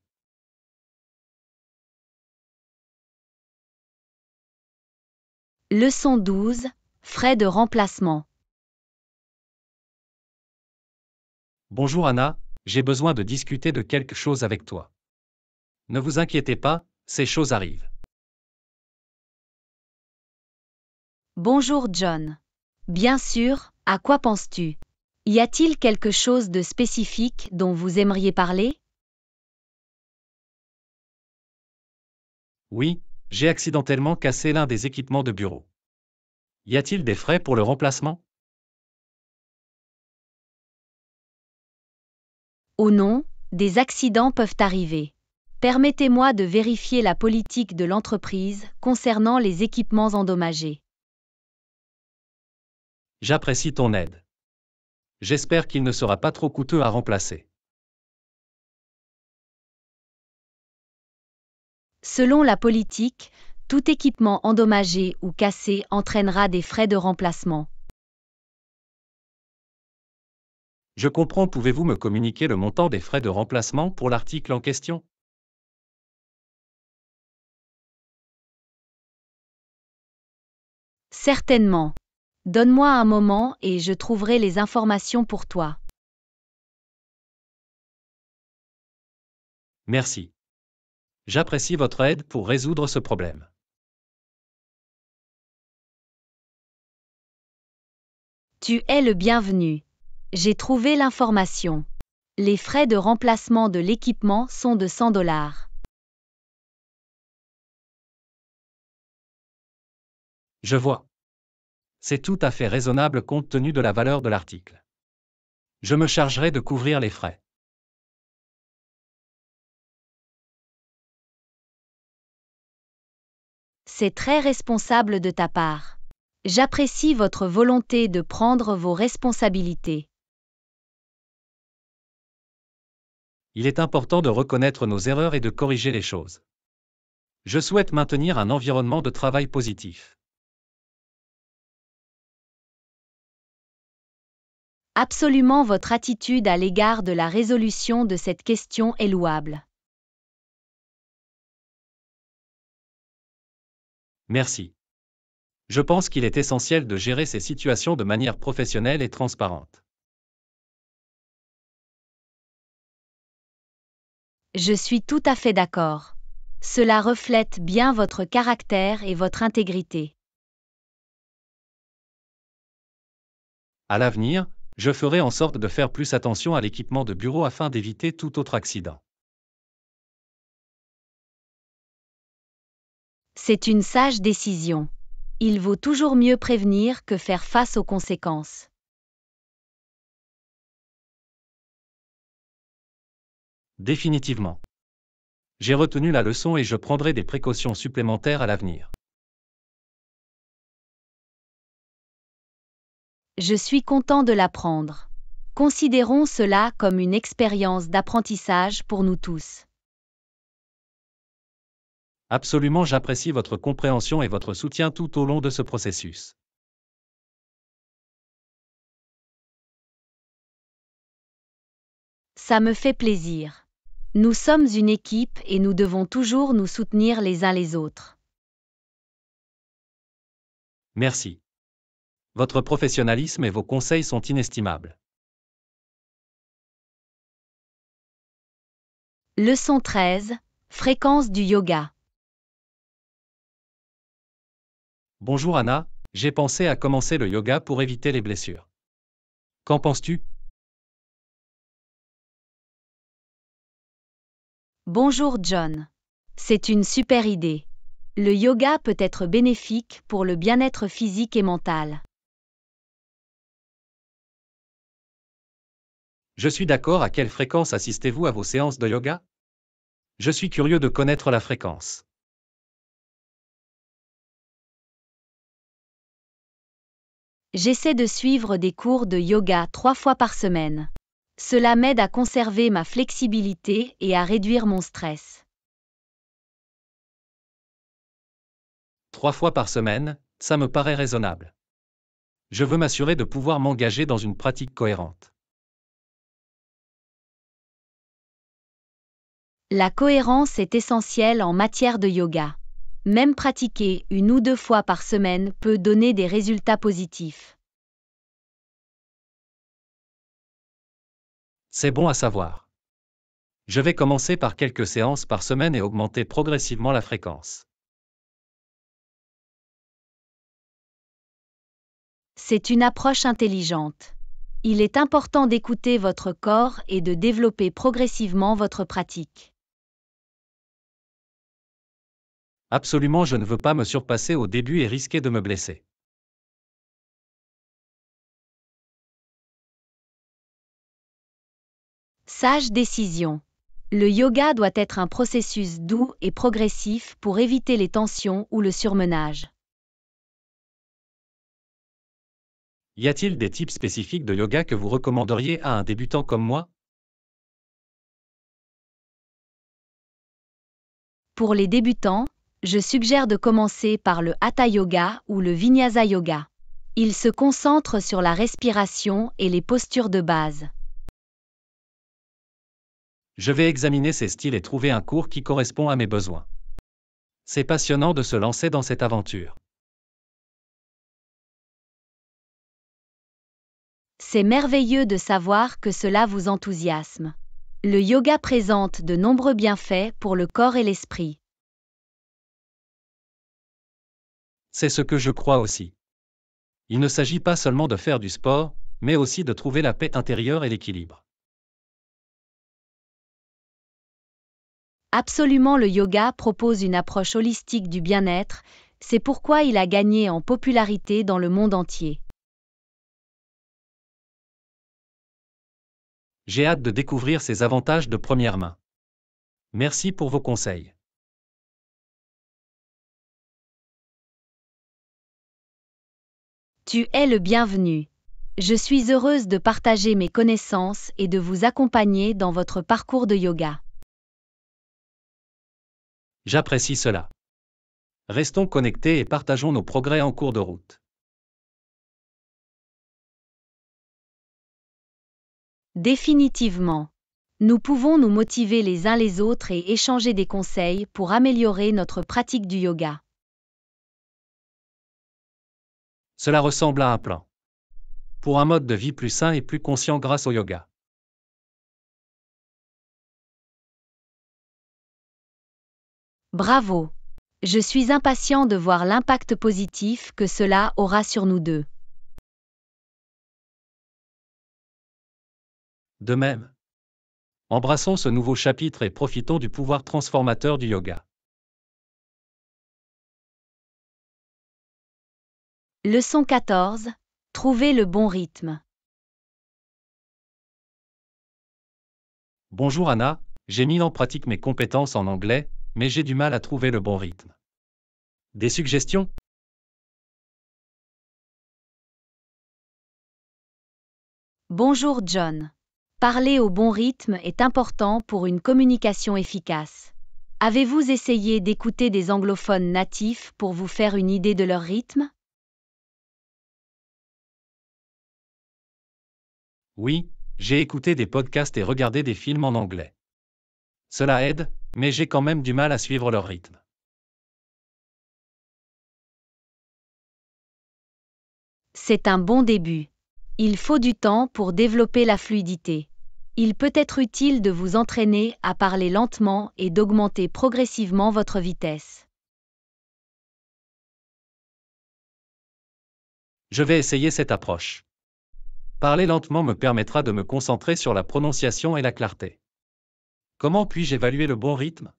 Leçon 12. Frais de remplacement. Bonjour Anna, j'ai besoin de discuter de quelque chose avec toi. Ne vous inquiétez pas, ces choses arrivent. Bonjour John. Bien sûr, à quoi penses-tu Y a-t-il quelque chose de spécifique dont vous aimeriez parler Oui, j'ai accidentellement cassé l'un des équipements de bureau. Y a-t-il des frais pour le remplacement Oh non, des accidents peuvent arriver. Permettez-moi de vérifier la politique de l'entreprise concernant les équipements endommagés. J'apprécie ton aide. J'espère qu'il ne sera pas trop coûteux à remplacer. Selon la politique, tout équipement endommagé ou cassé entraînera des frais de remplacement. Je comprends, pouvez-vous me communiquer le montant des frais de remplacement pour l'article en question Certainement. Donne-moi un moment et je trouverai les informations pour toi. Merci. J'apprécie votre aide pour résoudre ce problème. Tu es le bienvenu. J'ai trouvé l'information. Les frais de remplacement de l'équipement sont de 100 dollars. Je vois. C'est tout à fait raisonnable compte tenu de la valeur de l'article. Je me chargerai de couvrir les frais. C'est très responsable de ta part. J'apprécie votre volonté de prendre vos responsabilités. il est important de reconnaître nos erreurs et de corriger les choses. Je souhaite maintenir un environnement de travail positif. Absolument votre attitude à l'égard de la résolution de cette question est louable. Merci. Je pense qu'il est essentiel de gérer ces situations de manière professionnelle et transparente. Je suis tout à fait d'accord. Cela reflète bien votre caractère et votre intégrité. À l'avenir, je ferai en sorte de faire plus attention à l'équipement de bureau afin d'éviter tout autre accident. C'est une sage décision. Il vaut toujours mieux prévenir que faire face aux conséquences. Définitivement. J'ai retenu la leçon et je prendrai des précautions supplémentaires à l'avenir. Je suis content de l'apprendre. Considérons cela comme une expérience d'apprentissage pour nous tous. Absolument, j'apprécie votre compréhension et votre soutien tout au long de ce processus. Ça me fait plaisir. Nous sommes une équipe et nous devons toujours nous soutenir les uns les autres. Merci. Votre professionnalisme et vos conseils sont inestimables. Leçon 13. Fréquence du yoga. Bonjour Anna, j'ai pensé à commencer le yoga pour éviter les blessures. Qu'en penses-tu Bonjour John. C'est une super idée. Le yoga peut être bénéfique pour le bien-être physique et mental. Je suis d'accord à quelle fréquence assistez-vous à vos séances de yoga Je suis curieux de connaître la fréquence. J'essaie de suivre des cours de yoga trois fois par semaine. Cela m'aide à conserver ma flexibilité et à réduire mon stress. Trois fois par semaine, ça me paraît raisonnable. Je veux m'assurer de pouvoir m'engager dans une pratique cohérente. La cohérence est essentielle en matière de yoga. Même pratiquer une ou deux fois par semaine peut donner des résultats positifs. C'est bon à savoir. Je vais commencer par quelques séances par semaine et augmenter progressivement la fréquence. C'est une approche intelligente. Il est important d'écouter votre corps et de développer progressivement votre pratique. Absolument, je ne veux pas me surpasser au début et risquer de me blesser. Sage décision. Le yoga doit être un processus doux et progressif pour éviter les tensions ou le surmenage. Y a-t-il des types spécifiques de yoga que vous recommanderiez à un débutant comme moi Pour les débutants, je suggère de commencer par le Hatha Yoga ou le Vinyasa Yoga. Il se concentre sur la respiration et les postures de base. Je vais examiner ces styles et trouver un cours qui correspond à mes besoins. C'est passionnant de se lancer dans cette aventure. C'est merveilleux de savoir que cela vous enthousiasme. Le yoga présente de nombreux bienfaits pour le corps et l'esprit. C'est ce que je crois aussi. Il ne s'agit pas seulement de faire du sport, mais aussi de trouver la paix intérieure et l'équilibre. Absolument le yoga propose une approche holistique du bien-être, c'est pourquoi il a gagné en popularité dans le monde entier. J'ai hâte de découvrir ses avantages de première main. Merci pour vos conseils. Tu es le bienvenu. Je suis heureuse de partager mes connaissances et de vous accompagner dans votre parcours de yoga. J'apprécie cela. Restons connectés et partageons nos progrès en cours de route. Définitivement. Nous pouvons nous motiver les uns les autres et échanger des conseils pour améliorer notre pratique du yoga. Cela ressemble à un plan. Pour un mode de vie plus sain et plus conscient grâce au yoga. Bravo. Je suis impatient de voir l'impact positif que cela aura sur nous deux. De même. Embrassons ce nouveau chapitre et profitons du pouvoir transformateur du yoga. Leçon 14. Trouver le bon rythme. Bonjour Anna, j'ai mis en pratique mes compétences en anglais, mais j'ai du mal à trouver le bon rythme. Des suggestions Bonjour John. Parler au bon rythme est important pour une communication efficace. Avez-vous essayé d'écouter des anglophones natifs pour vous faire une idée de leur rythme Oui, j'ai écouté des podcasts et regardé des films en anglais. Cela aide mais j'ai quand même du mal à suivre leur rythme. C'est un bon début. Il faut du temps pour développer la fluidité. Il peut être utile de vous entraîner à parler lentement et d'augmenter progressivement votre vitesse. Je vais essayer cette approche. Parler lentement me permettra de me concentrer sur la prononciation et la clarté. Comment puis-je évaluer le bon rythme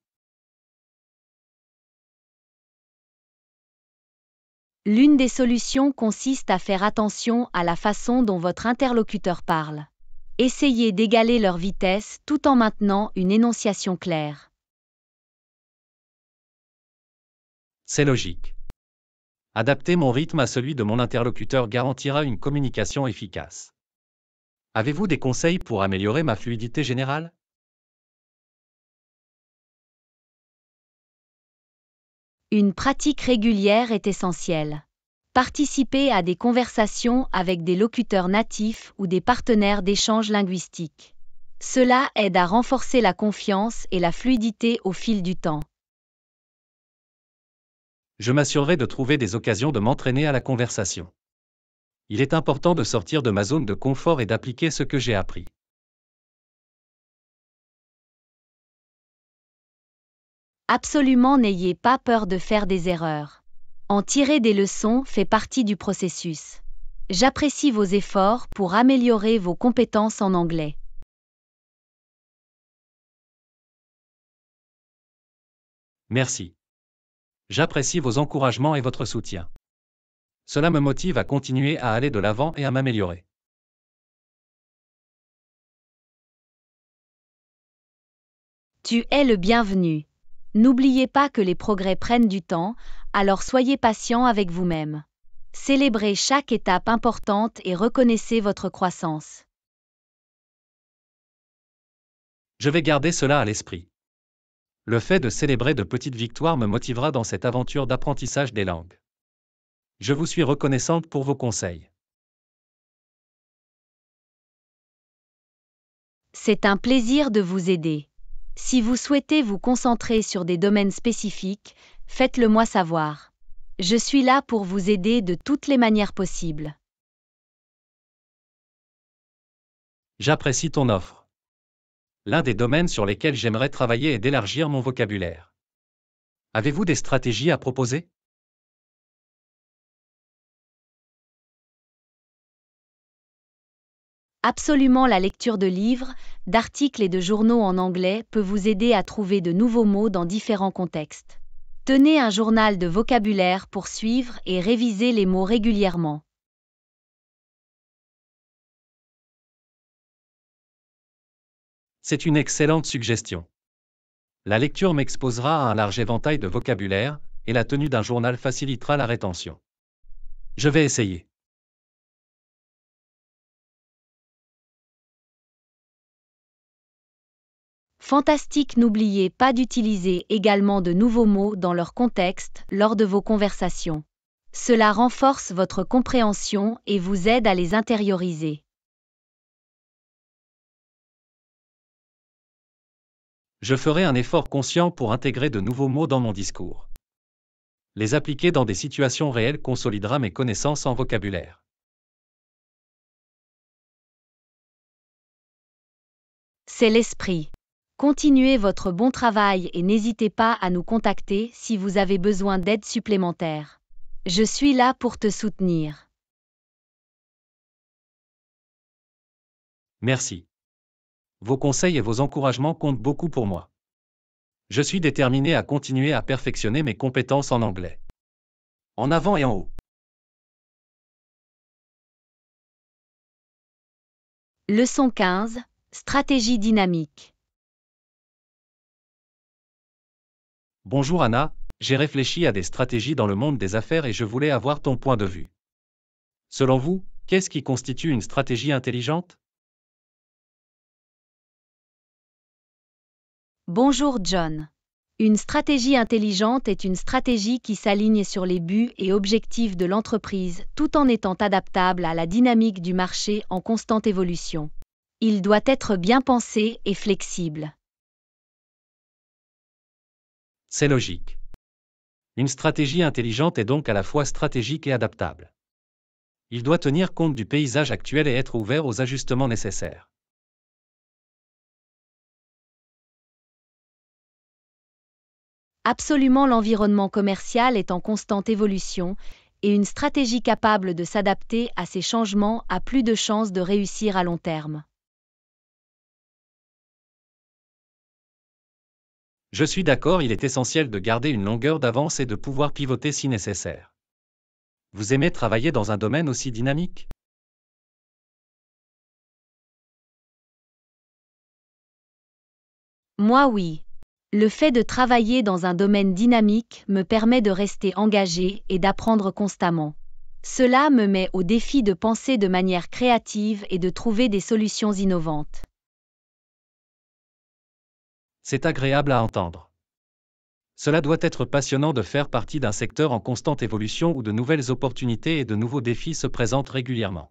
L'une des solutions consiste à faire attention à la façon dont votre interlocuteur parle. Essayez d'égaler leur vitesse tout en maintenant une énonciation claire. C'est logique. Adapter mon rythme à celui de mon interlocuteur garantira une communication efficace. Avez-vous des conseils pour améliorer ma fluidité générale Une pratique régulière est essentielle. Participer à des conversations avec des locuteurs natifs ou des partenaires d'échange linguistique. Cela aide à renforcer la confiance et la fluidité au fil du temps. Je m'assurerai de trouver des occasions de m'entraîner à la conversation. Il est important de sortir de ma zone de confort et d'appliquer ce que j'ai appris. Absolument n'ayez pas peur de faire des erreurs. En tirer des leçons fait partie du processus. J'apprécie vos efforts pour améliorer vos compétences en anglais. Merci. J'apprécie vos encouragements et votre soutien. Cela me motive à continuer à aller de l'avant et à m'améliorer. Tu es le bienvenu. N'oubliez pas que les progrès prennent du temps, alors soyez patient avec vous-même. Célébrez chaque étape importante et reconnaissez votre croissance. Je vais garder cela à l'esprit. Le fait de célébrer de petites victoires me motivera dans cette aventure d'apprentissage des langues. Je vous suis reconnaissante pour vos conseils. C'est un plaisir de vous aider. Si vous souhaitez vous concentrer sur des domaines spécifiques, faites-le moi savoir. Je suis là pour vous aider de toutes les manières possibles. J'apprécie ton offre. L'un des domaines sur lesquels j'aimerais travailler est d'élargir mon vocabulaire. Avez-vous des stratégies à proposer Absolument la lecture de livres, d'articles et de journaux en anglais peut vous aider à trouver de nouveaux mots dans différents contextes. Tenez un journal de vocabulaire pour suivre et réviser les mots régulièrement. C'est une excellente suggestion. La lecture m'exposera à un large éventail de vocabulaire, et la tenue d'un journal facilitera la rétention. Je vais essayer. Fantastique, n'oubliez pas d'utiliser également de nouveaux mots dans leur contexte lors de vos conversations. Cela renforce votre compréhension et vous aide à les intérioriser. Je ferai un effort conscient pour intégrer de nouveaux mots dans mon discours. Les appliquer dans des situations réelles consolidera mes connaissances en vocabulaire. C'est l'esprit. Continuez votre bon travail et n'hésitez pas à nous contacter si vous avez besoin d'aide supplémentaire. Je suis là pour te soutenir. Merci. Vos conseils et vos encouragements comptent beaucoup pour moi. Je suis déterminé à continuer à perfectionner mes compétences en anglais. En avant et en haut. Leçon 15. Stratégie dynamique. Bonjour Anna, j'ai réfléchi à des stratégies dans le monde des affaires et je voulais avoir ton point de vue. Selon vous, qu'est-ce qui constitue une stratégie intelligente Bonjour John. Une stratégie intelligente est une stratégie qui s'aligne sur les buts et objectifs de l'entreprise tout en étant adaptable à la dynamique du marché en constante évolution. Il doit être bien pensé et flexible. C'est logique. Une stratégie intelligente est donc à la fois stratégique et adaptable. Il doit tenir compte du paysage actuel et être ouvert aux ajustements nécessaires. Absolument l'environnement commercial est en constante évolution et une stratégie capable de s'adapter à ces changements a plus de chances de réussir à long terme. Je suis d'accord, il est essentiel de garder une longueur d'avance et de pouvoir pivoter si nécessaire. Vous aimez travailler dans un domaine aussi dynamique Moi oui. Le fait de travailler dans un domaine dynamique me permet de rester engagé et d'apprendre constamment. Cela me met au défi de penser de manière créative et de trouver des solutions innovantes. C'est agréable à entendre. Cela doit être passionnant de faire partie d'un secteur en constante évolution où de nouvelles opportunités et de nouveaux défis se présentent régulièrement.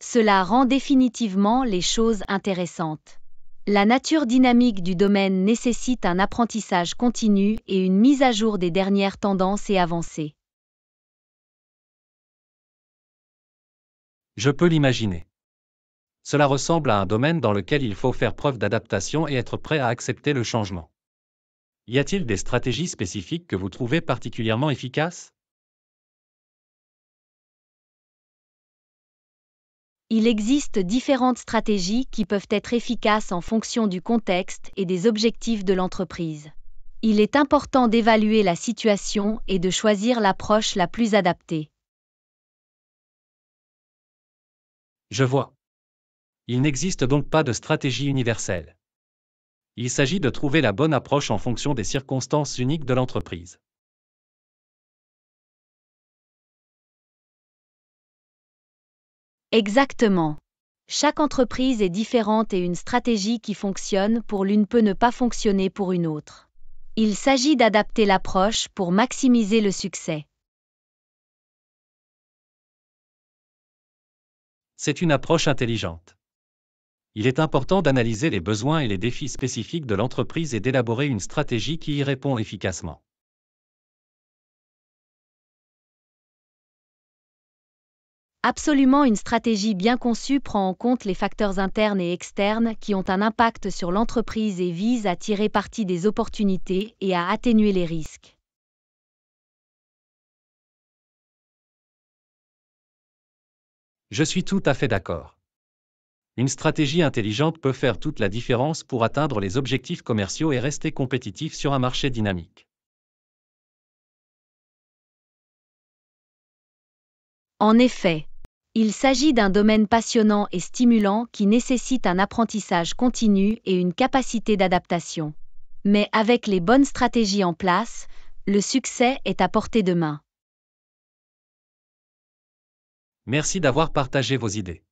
Cela rend définitivement les choses intéressantes. La nature dynamique du domaine nécessite un apprentissage continu et une mise à jour des dernières tendances et avancées. Je peux l'imaginer. Cela ressemble à un domaine dans lequel il faut faire preuve d'adaptation et être prêt à accepter le changement. Y a-t-il des stratégies spécifiques que vous trouvez particulièrement efficaces Il existe différentes stratégies qui peuvent être efficaces en fonction du contexte et des objectifs de l'entreprise. Il est important d'évaluer la situation et de choisir l'approche la plus adaptée. Je vois. Il n'existe donc pas de stratégie universelle. Il s'agit de trouver la bonne approche en fonction des circonstances uniques de l'entreprise. Exactement. Chaque entreprise est différente et une stratégie qui fonctionne pour l'une peut ne pas fonctionner pour une autre. Il s'agit d'adapter l'approche pour maximiser le succès. C'est une approche intelligente il est important d'analyser les besoins et les défis spécifiques de l'entreprise et d'élaborer une stratégie qui y répond efficacement. Absolument, une stratégie bien conçue prend en compte les facteurs internes et externes qui ont un impact sur l'entreprise et vise à tirer parti des opportunités et à atténuer les risques. Je suis tout à fait d'accord. Une stratégie intelligente peut faire toute la différence pour atteindre les objectifs commerciaux et rester compétitif sur un marché dynamique. En effet, il s'agit d'un domaine passionnant et stimulant qui nécessite un apprentissage continu et une capacité d'adaptation. Mais avec les bonnes stratégies en place, le succès est à portée de main. Merci d'avoir partagé vos idées.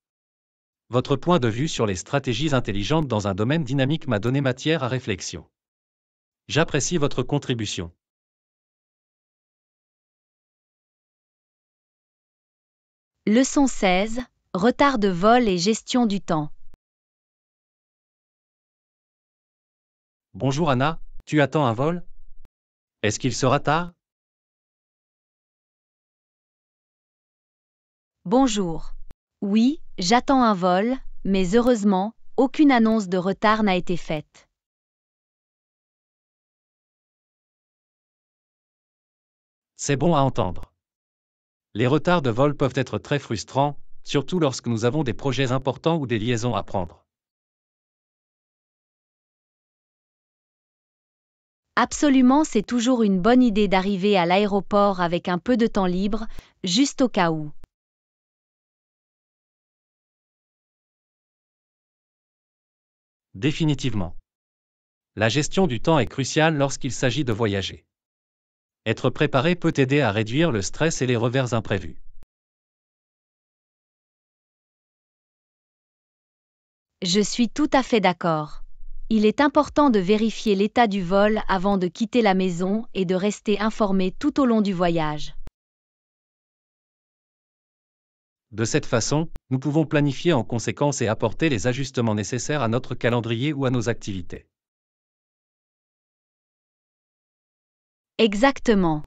Votre point de vue sur les stratégies intelligentes dans un domaine dynamique m'a donné matière à réflexion. J'apprécie votre contribution. Leçon 16. Retard de vol et gestion du temps. Bonjour Anna, tu attends un vol Est-ce qu'il sera tard Bonjour. Oui, j'attends un vol, mais heureusement, aucune annonce de retard n'a été faite. C'est bon à entendre. Les retards de vol peuvent être très frustrants, surtout lorsque nous avons des projets importants ou des liaisons à prendre. Absolument, c'est toujours une bonne idée d'arriver à l'aéroport avec un peu de temps libre, juste au cas où. Définitivement. La gestion du temps est cruciale lorsqu'il s'agit de voyager. Être préparé peut aider à réduire le stress et les revers imprévus. Je suis tout à fait d'accord. Il est important de vérifier l'état du vol avant de quitter la maison et de rester informé tout au long du voyage. De cette façon, nous pouvons planifier en conséquence et apporter les ajustements nécessaires à notre calendrier ou à nos activités. Exactement.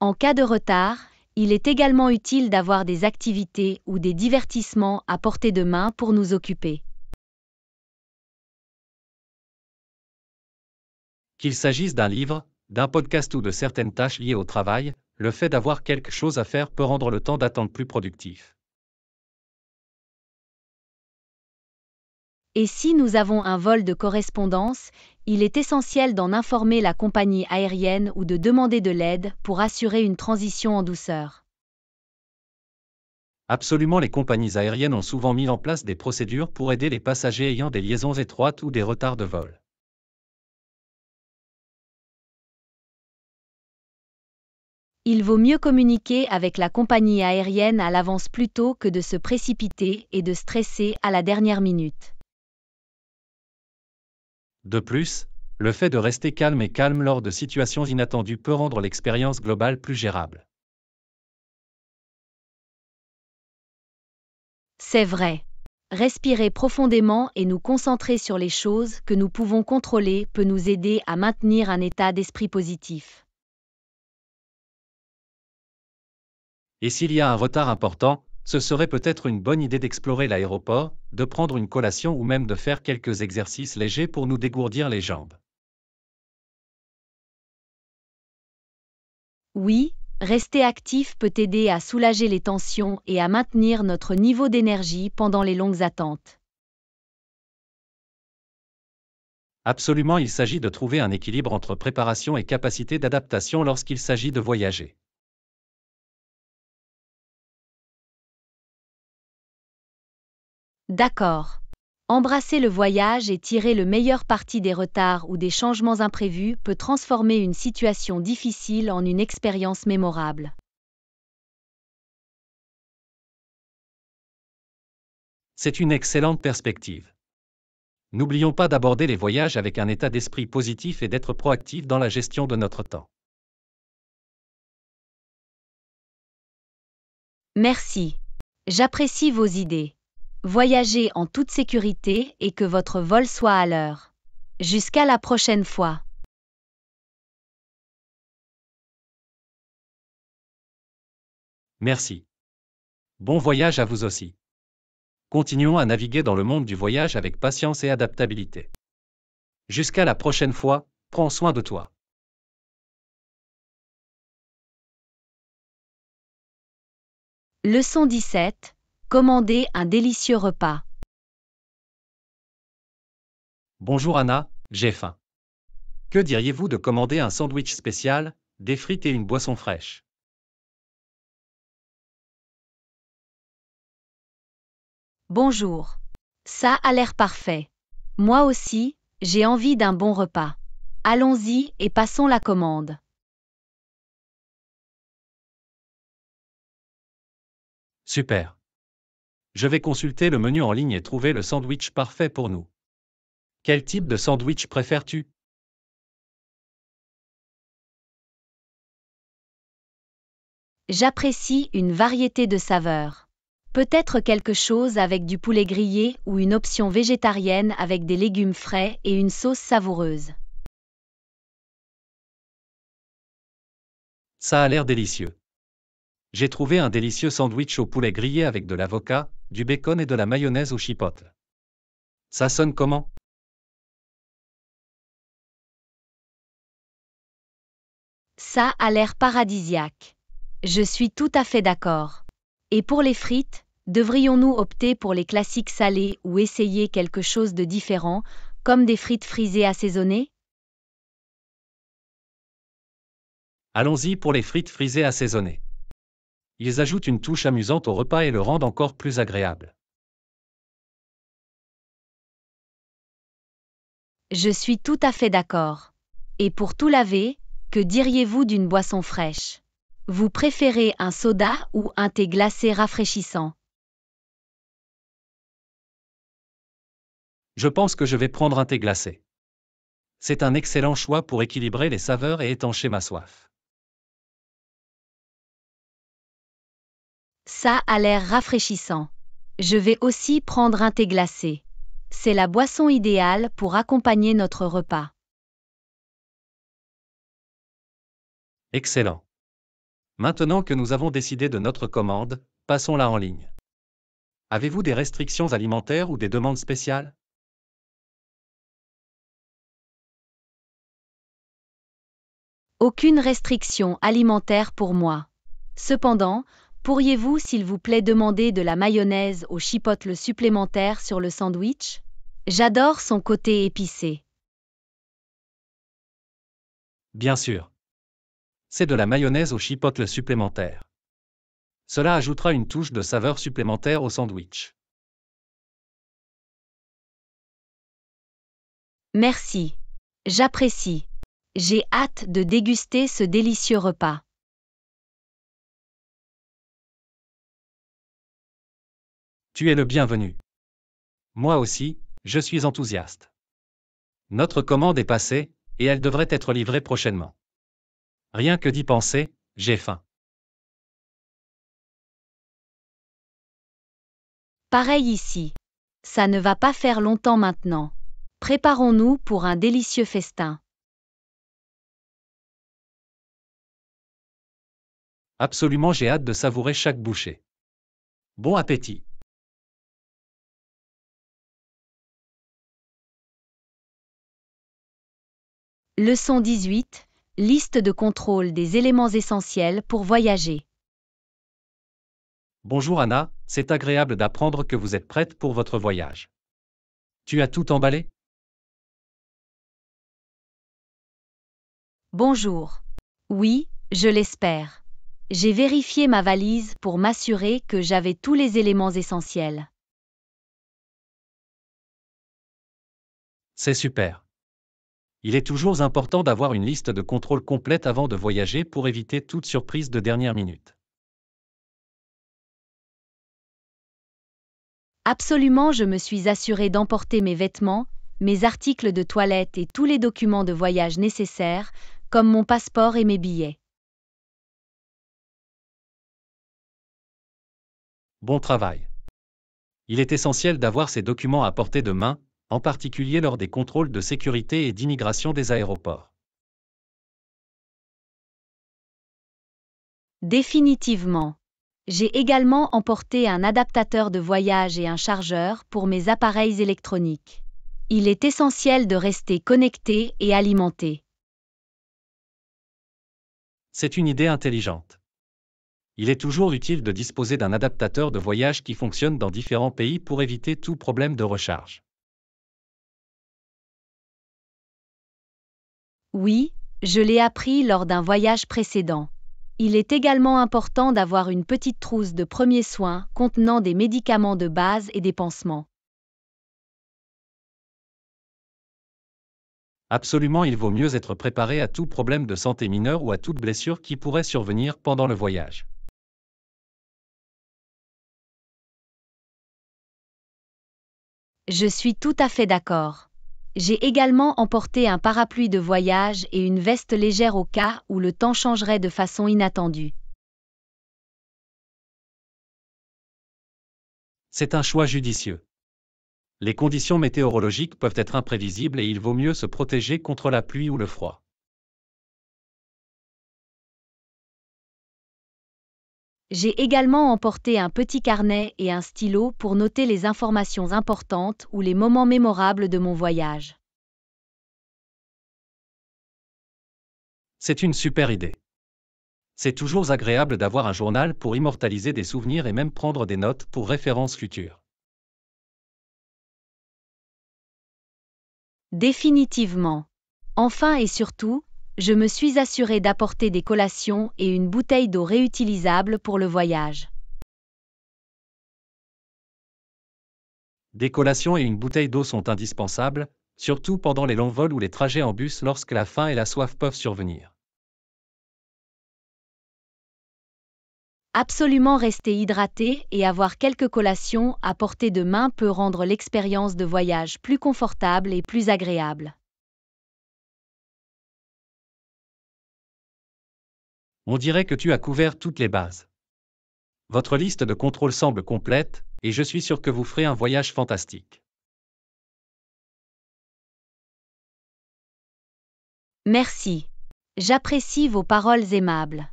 En cas de retard, il est également utile d'avoir des activités ou des divertissements à portée de main pour nous occuper. Qu'il s'agisse d'un livre, d'un podcast ou de certaines tâches liées au travail, le fait d'avoir quelque chose à faire peut rendre le temps d'attente plus productif. Et si nous avons un vol de correspondance, il est essentiel d'en informer la compagnie aérienne ou de demander de l'aide pour assurer une transition en douceur. Absolument, les compagnies aériennes ont souvent mis en place des procédures pour aider les passagers ayant des liaisons étroites ou des retards de vol. Il vaut mieux communiquer avec la compagnie aérienne à l'avance plutôt que de se précipiter et de stresser à la dernière minute. De plus, le fait de rester calme et calme lors de situations inattendues peut rendre l'expérience globale plus gérable. C'est vrai. Respirer profondément et nous concentrer sur les choses que nous pouvons contrôler peut nous aider à maintenir un état d'esprit positif. Et s'il y a un retard important, ce serait peut-être une bonne idée d'explorer l'aéroport, de prendre une collation ou même de faire quelques exercices légers pour nous dégourdir les jambes. Oui, rester actif peut aider à soulager les tensions et à maintenir notre niveau d'énergie pendant les longues attentes. Absolument, il s'agit de trouver un équilibre entre préparation et capacité d'adaptation lorsqu'il s'agit de voyager. D'accord. Embrasser le voyage et tirer le meilleur parti des retards ou des changements imprévus peut transformer une situation difficile en une expérience mémorable. C'est une excellente perspective. N'oublions pas d'aborder les voyages avec un état d'esprit positif et d'être proactif dans la gestion de notre temps. Merci. J'apprécie vos idées voyagez en toute sécurité et que votre vol soit à l'heure. Jusqu'à la prochaine fois. Merci. Bon voyage à vous aussi. Continuons à naviguer dans le monde du voyage avec patience et adaptabilité. Jusqu'à la prochaine fois, prends soin de toi. Leçon 17 commander un délicieux repas. Bonjour Anna, j'ai faim. Que diriez-vous de commander un sandwich spécial, des frites et une boisson fraîche Bonjour. Ça a l'air parfait. Moi aussi, j'ai envie d'un bon repas. Allons-y et passons la commande. Super. Je vais consulter le menu en ligne et trouver le sandwich parfait pour nous. Quel type de sandwich préfères-tu J'apprécie une variété de saveurs. Peut-être quelque chose avec du poulet grillé ou une option végétarienne avec des légumes frais et une sauce savoureuse. Ça a l'air délicieux j'ai trouvé un délicieux sandwich au poulet grillé avec de l'avocat, du bacon et de la mayonnaise au chipotle. Ça sonne comment Ça a l'air paradisiaque. Je suis tout à fait d'accord. Et pour les frites, devrions-nous opter pour les classiques salés ou essayer quelque chose de différent, comme des frites frisées assaisonnées Allons-y pour les frites frisées assaisonnées ils ajoutent une touche amusante au repas et le rendent encore plus agréable. Je suis tout à fait d'accord. Et pour tout laver, que diriez-vous d'une boisson fraîche Vous préférez un soda ou un thé glacé rafraîchissant Je pense que je vais prendre un thé glacé. C'est un excellent choix pour équilibrer les saveurs et étancher ma soif. Ça a l'air rafraîchissant. Je vais aussi prendre un thé glacé. C'est la boisson idéale pour accompagner notre repas. Excellent. Maintenant que nous avons décidé de notre commande, passons-la en ligne. Avez-vous des restrictions alimentaires ou des demandes spéciales Aucune restriction alimentaire pour moi. Cependant, Pourriez-vous, s'il vous plaît, demander de la mayonnaise au chipotle supplémentaire sur le sandwich J'adore son côté épicé. Bien sûr. C'est de la mayonnaise au chipotle supplémentaire. Cela ajoutera une touche de saveur supplémentaire au sandwich. Merci. J'apprécie. J'ai hâte de déguster ce délicieux repas. Tu es le bienvenu. Moi aussi, je suis enthousiaste. Notre commande est passée, et elle devrait être livrée prochainement. Rien que d'y penser, j'ai faim. Pareil ici. Ça ne va pas faire longtemps maintenant. Préparons-nous pour un délicieux festin. Absolument, j'ai hâte de savourer chaque bouchée. Bon appétit Leçon 18. Liste de contrôle des éléments essentiels pour voyager. Bonjour Anna, c'est agréable d'apprendre que vous êtes prête pour votre voyage. Tu as tout emballé Bonjour. Oui, je l'espère. J'ai vérifié ma valise pour m'assurer que j'avais tous les éléments essentiels. C'est super il est toujours important d'avoir une liste de contrôle complète avant de voyager pour éviter toute surprise de dernière minute. Absolument, je me suis assuré d'emporter mes vêtements, mes articles de toilette et tous les documents de voyage nécessaires, comme mon passeport et mes billets. Bon travail. Il est essentiel d'avoir ces documents à portée de main, en particulier lors des contrôles de sécurité et d'immigration des aéroports. Définitivement. J'ai également emporté un adaptateur de voyage et un chargeur pour mes appareils électroniques. Il est essentiel de rester connecté et alimenté. C'est une idée intelligente. Il est toujours utile de disposer d'un adaptateur de voyage qui fonctionne dans différents pays pour éviter tout problème de recharge. Oui, je l'ai appris lors d'un voyage précédent. Il est également important d'avoir une petite trousse de premiers soins contenant des médicaments de base et des pansements. Absolument, il vaut mieux être préparé à tout problème de santé mineure ou à toute blessure qui pourrait survenir pendant le voyage. Je suis tout à fait d'accord. J'ai également emporté un parapluie de voyage et une veste légère au cas où le temps changerait de façon inattendue. C'est un choix judicieux. Les conditions météorologiques peuvent être imprévisibles et il vaut mieux se protéger contre la pluie ou le froid. J'ai également emporté un petit carnet et un stylo pour noter les informations importantes ou les moments mémorables de mon voyage. C'est une super idée. C'est toujours agréable d'avoir un journal pour immortaliser des souvenirs et même prendre des notes pour références futures. Définitivement. Enfin et surtout, je me suis assuré d'apporter des collations et une bouteille d'eau réutilisable pour le voyage. Des collations et une bouteille d'eau sont indispensables, surtout pendant les longs vols ou les trajets en bus lorsque la faim et la soif peuvent survenir. Absolument rester hydraté et avoir quelques collations à portée de main peut rendre l'expérience de voyage plus confortable et plus agréable. On dirait que tu as couvert toutes les bases. Votre liste de contrôles semble complète, et je suis sûr que vous ferez un voyage fantastique. Merci. J'apprécie vos paroles aimables.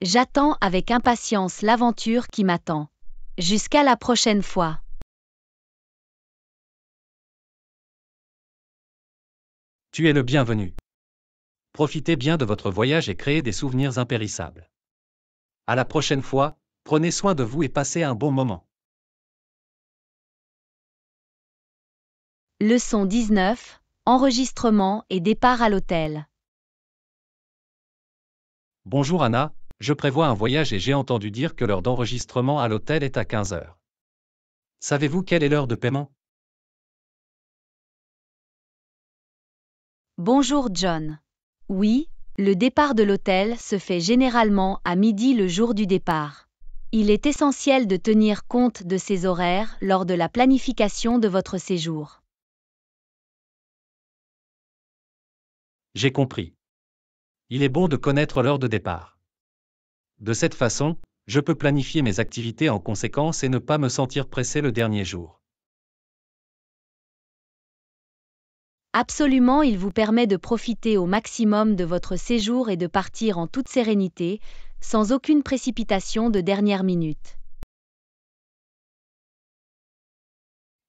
J'attends avec impatience l'aventure qui m'attend. Jusqu'à la prochaine fois. Tu es le bienvenu. Profitez bien de votre voyage et créez des souvenirs impérissables. À la prochaine fois, prenez soin de vous et passez un bon moment. Leçon 19. Enregistrement et départ à l'hôtel. Bonjour Anna, je prévois un voyage et j'ai entendu dire que l'heure d'enregistrement à l'hôtel est à 15 heures. Savez-vous quelle est l'heure de paiement Bonjour John. Oui, le départ de l'hôtel se fait généralement à midi le jour du départ. Il est essentiel de tenir compte de ces horaires lors de la planification de votre séjour. J'ai compris. Il est bon de connaître l'heure de départ. De cette façon, je peux planifier mes activités en conséquence et ne pas me sentir pressé le dernier jour. Absolument, il vous permet de profiter au maximum de votre séjour et de partir en toute sérénité, sans aucune précipitation de dernière minute.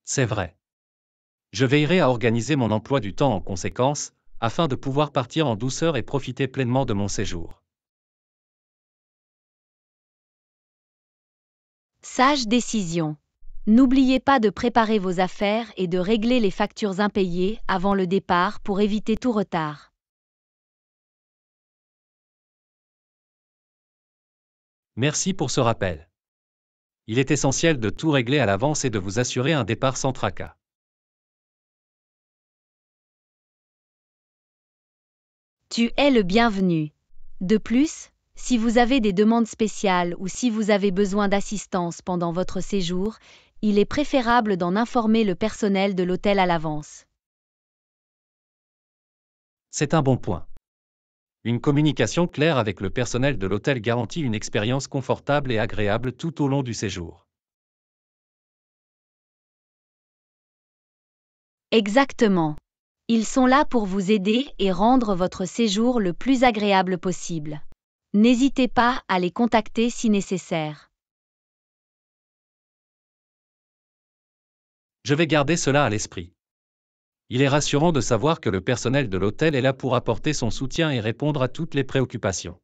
C'est vrai. Je veillerai à organiser mon emploi du temps en conséquence, afin de pouvoir partir en douceur et profiter pleinement de mon séjour. Sage décision. N'oubliez pas de préparer vos affaires et de régler les factures impayées avant le départ pour éviter tout retard. Merci pour ce rappel. Il est essentiel de tout régler à l'avance et de vous assurer un départ sans tracas. Tu es le bienvenu. De plus, si vous avez des demandes spéciales ou si vous avez besoin d'assistance pendant votre séjour, il est préférable d'en informer le personnel de l'hôtel à l'avance. C'est un bon point. Une communication claire avec le personnel de l'hôtel garantit une expérience confortable et agréable tout au long du séjour. Exactement. Ils sont là pour vous aider et rendre votre séjour le plus agréable possible. N'hésitez pas à les contacter si nécessaire. Je vais garder cela à l'esprit. Il est rassurant de savoir que le personnel de l'hôtel est là pour apporter son soutien et répondre à toutes les préoccupations.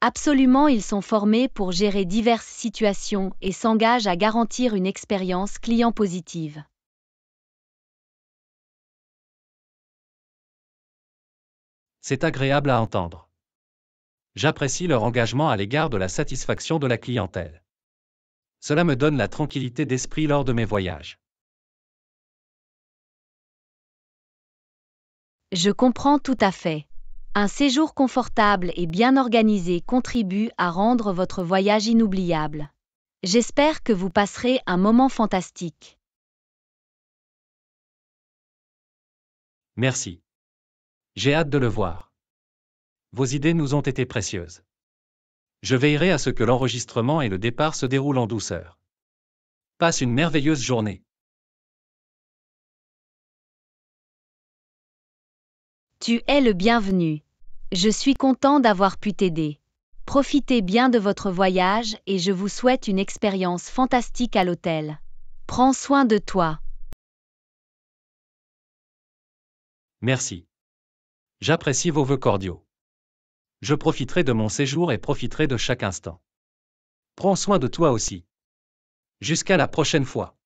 Absolument, ils sont formés pour gérer diverses situations et s'engagent à garantir une expérience client positive. C'est agréable à entendre. J'apprécie leur engagement à l'égard de la satisfaction de la clientèle. Cela me donne la tranquillité d'esprit lors de mes voyages. Je comprends tout à fait. Un séjour confortable et bien organisé contribue à rendre votre voyage inoubliable. J'espère que vous passerez un moment fantastique. Merci. J'ai hâte de le voir. Vos idées nous ont été précieuses. Je veillerai à ce que l'enregistrement et le départ se déroulent en douceur. Passe une merveilleuse journée. Tu es le bienvenu. Je suis content d'avoir pu t'aider. Profitez bien de votre voyage et je vous souhaite une expérience fantastique à l'hôtel. Prends soin de toi. Merci. J'apprécie vos vœux cordiaux je profiterai de mon séjour et profiterai de chaque instant. Prends soin de toi aussi. Jusqu'à la prochaine fois.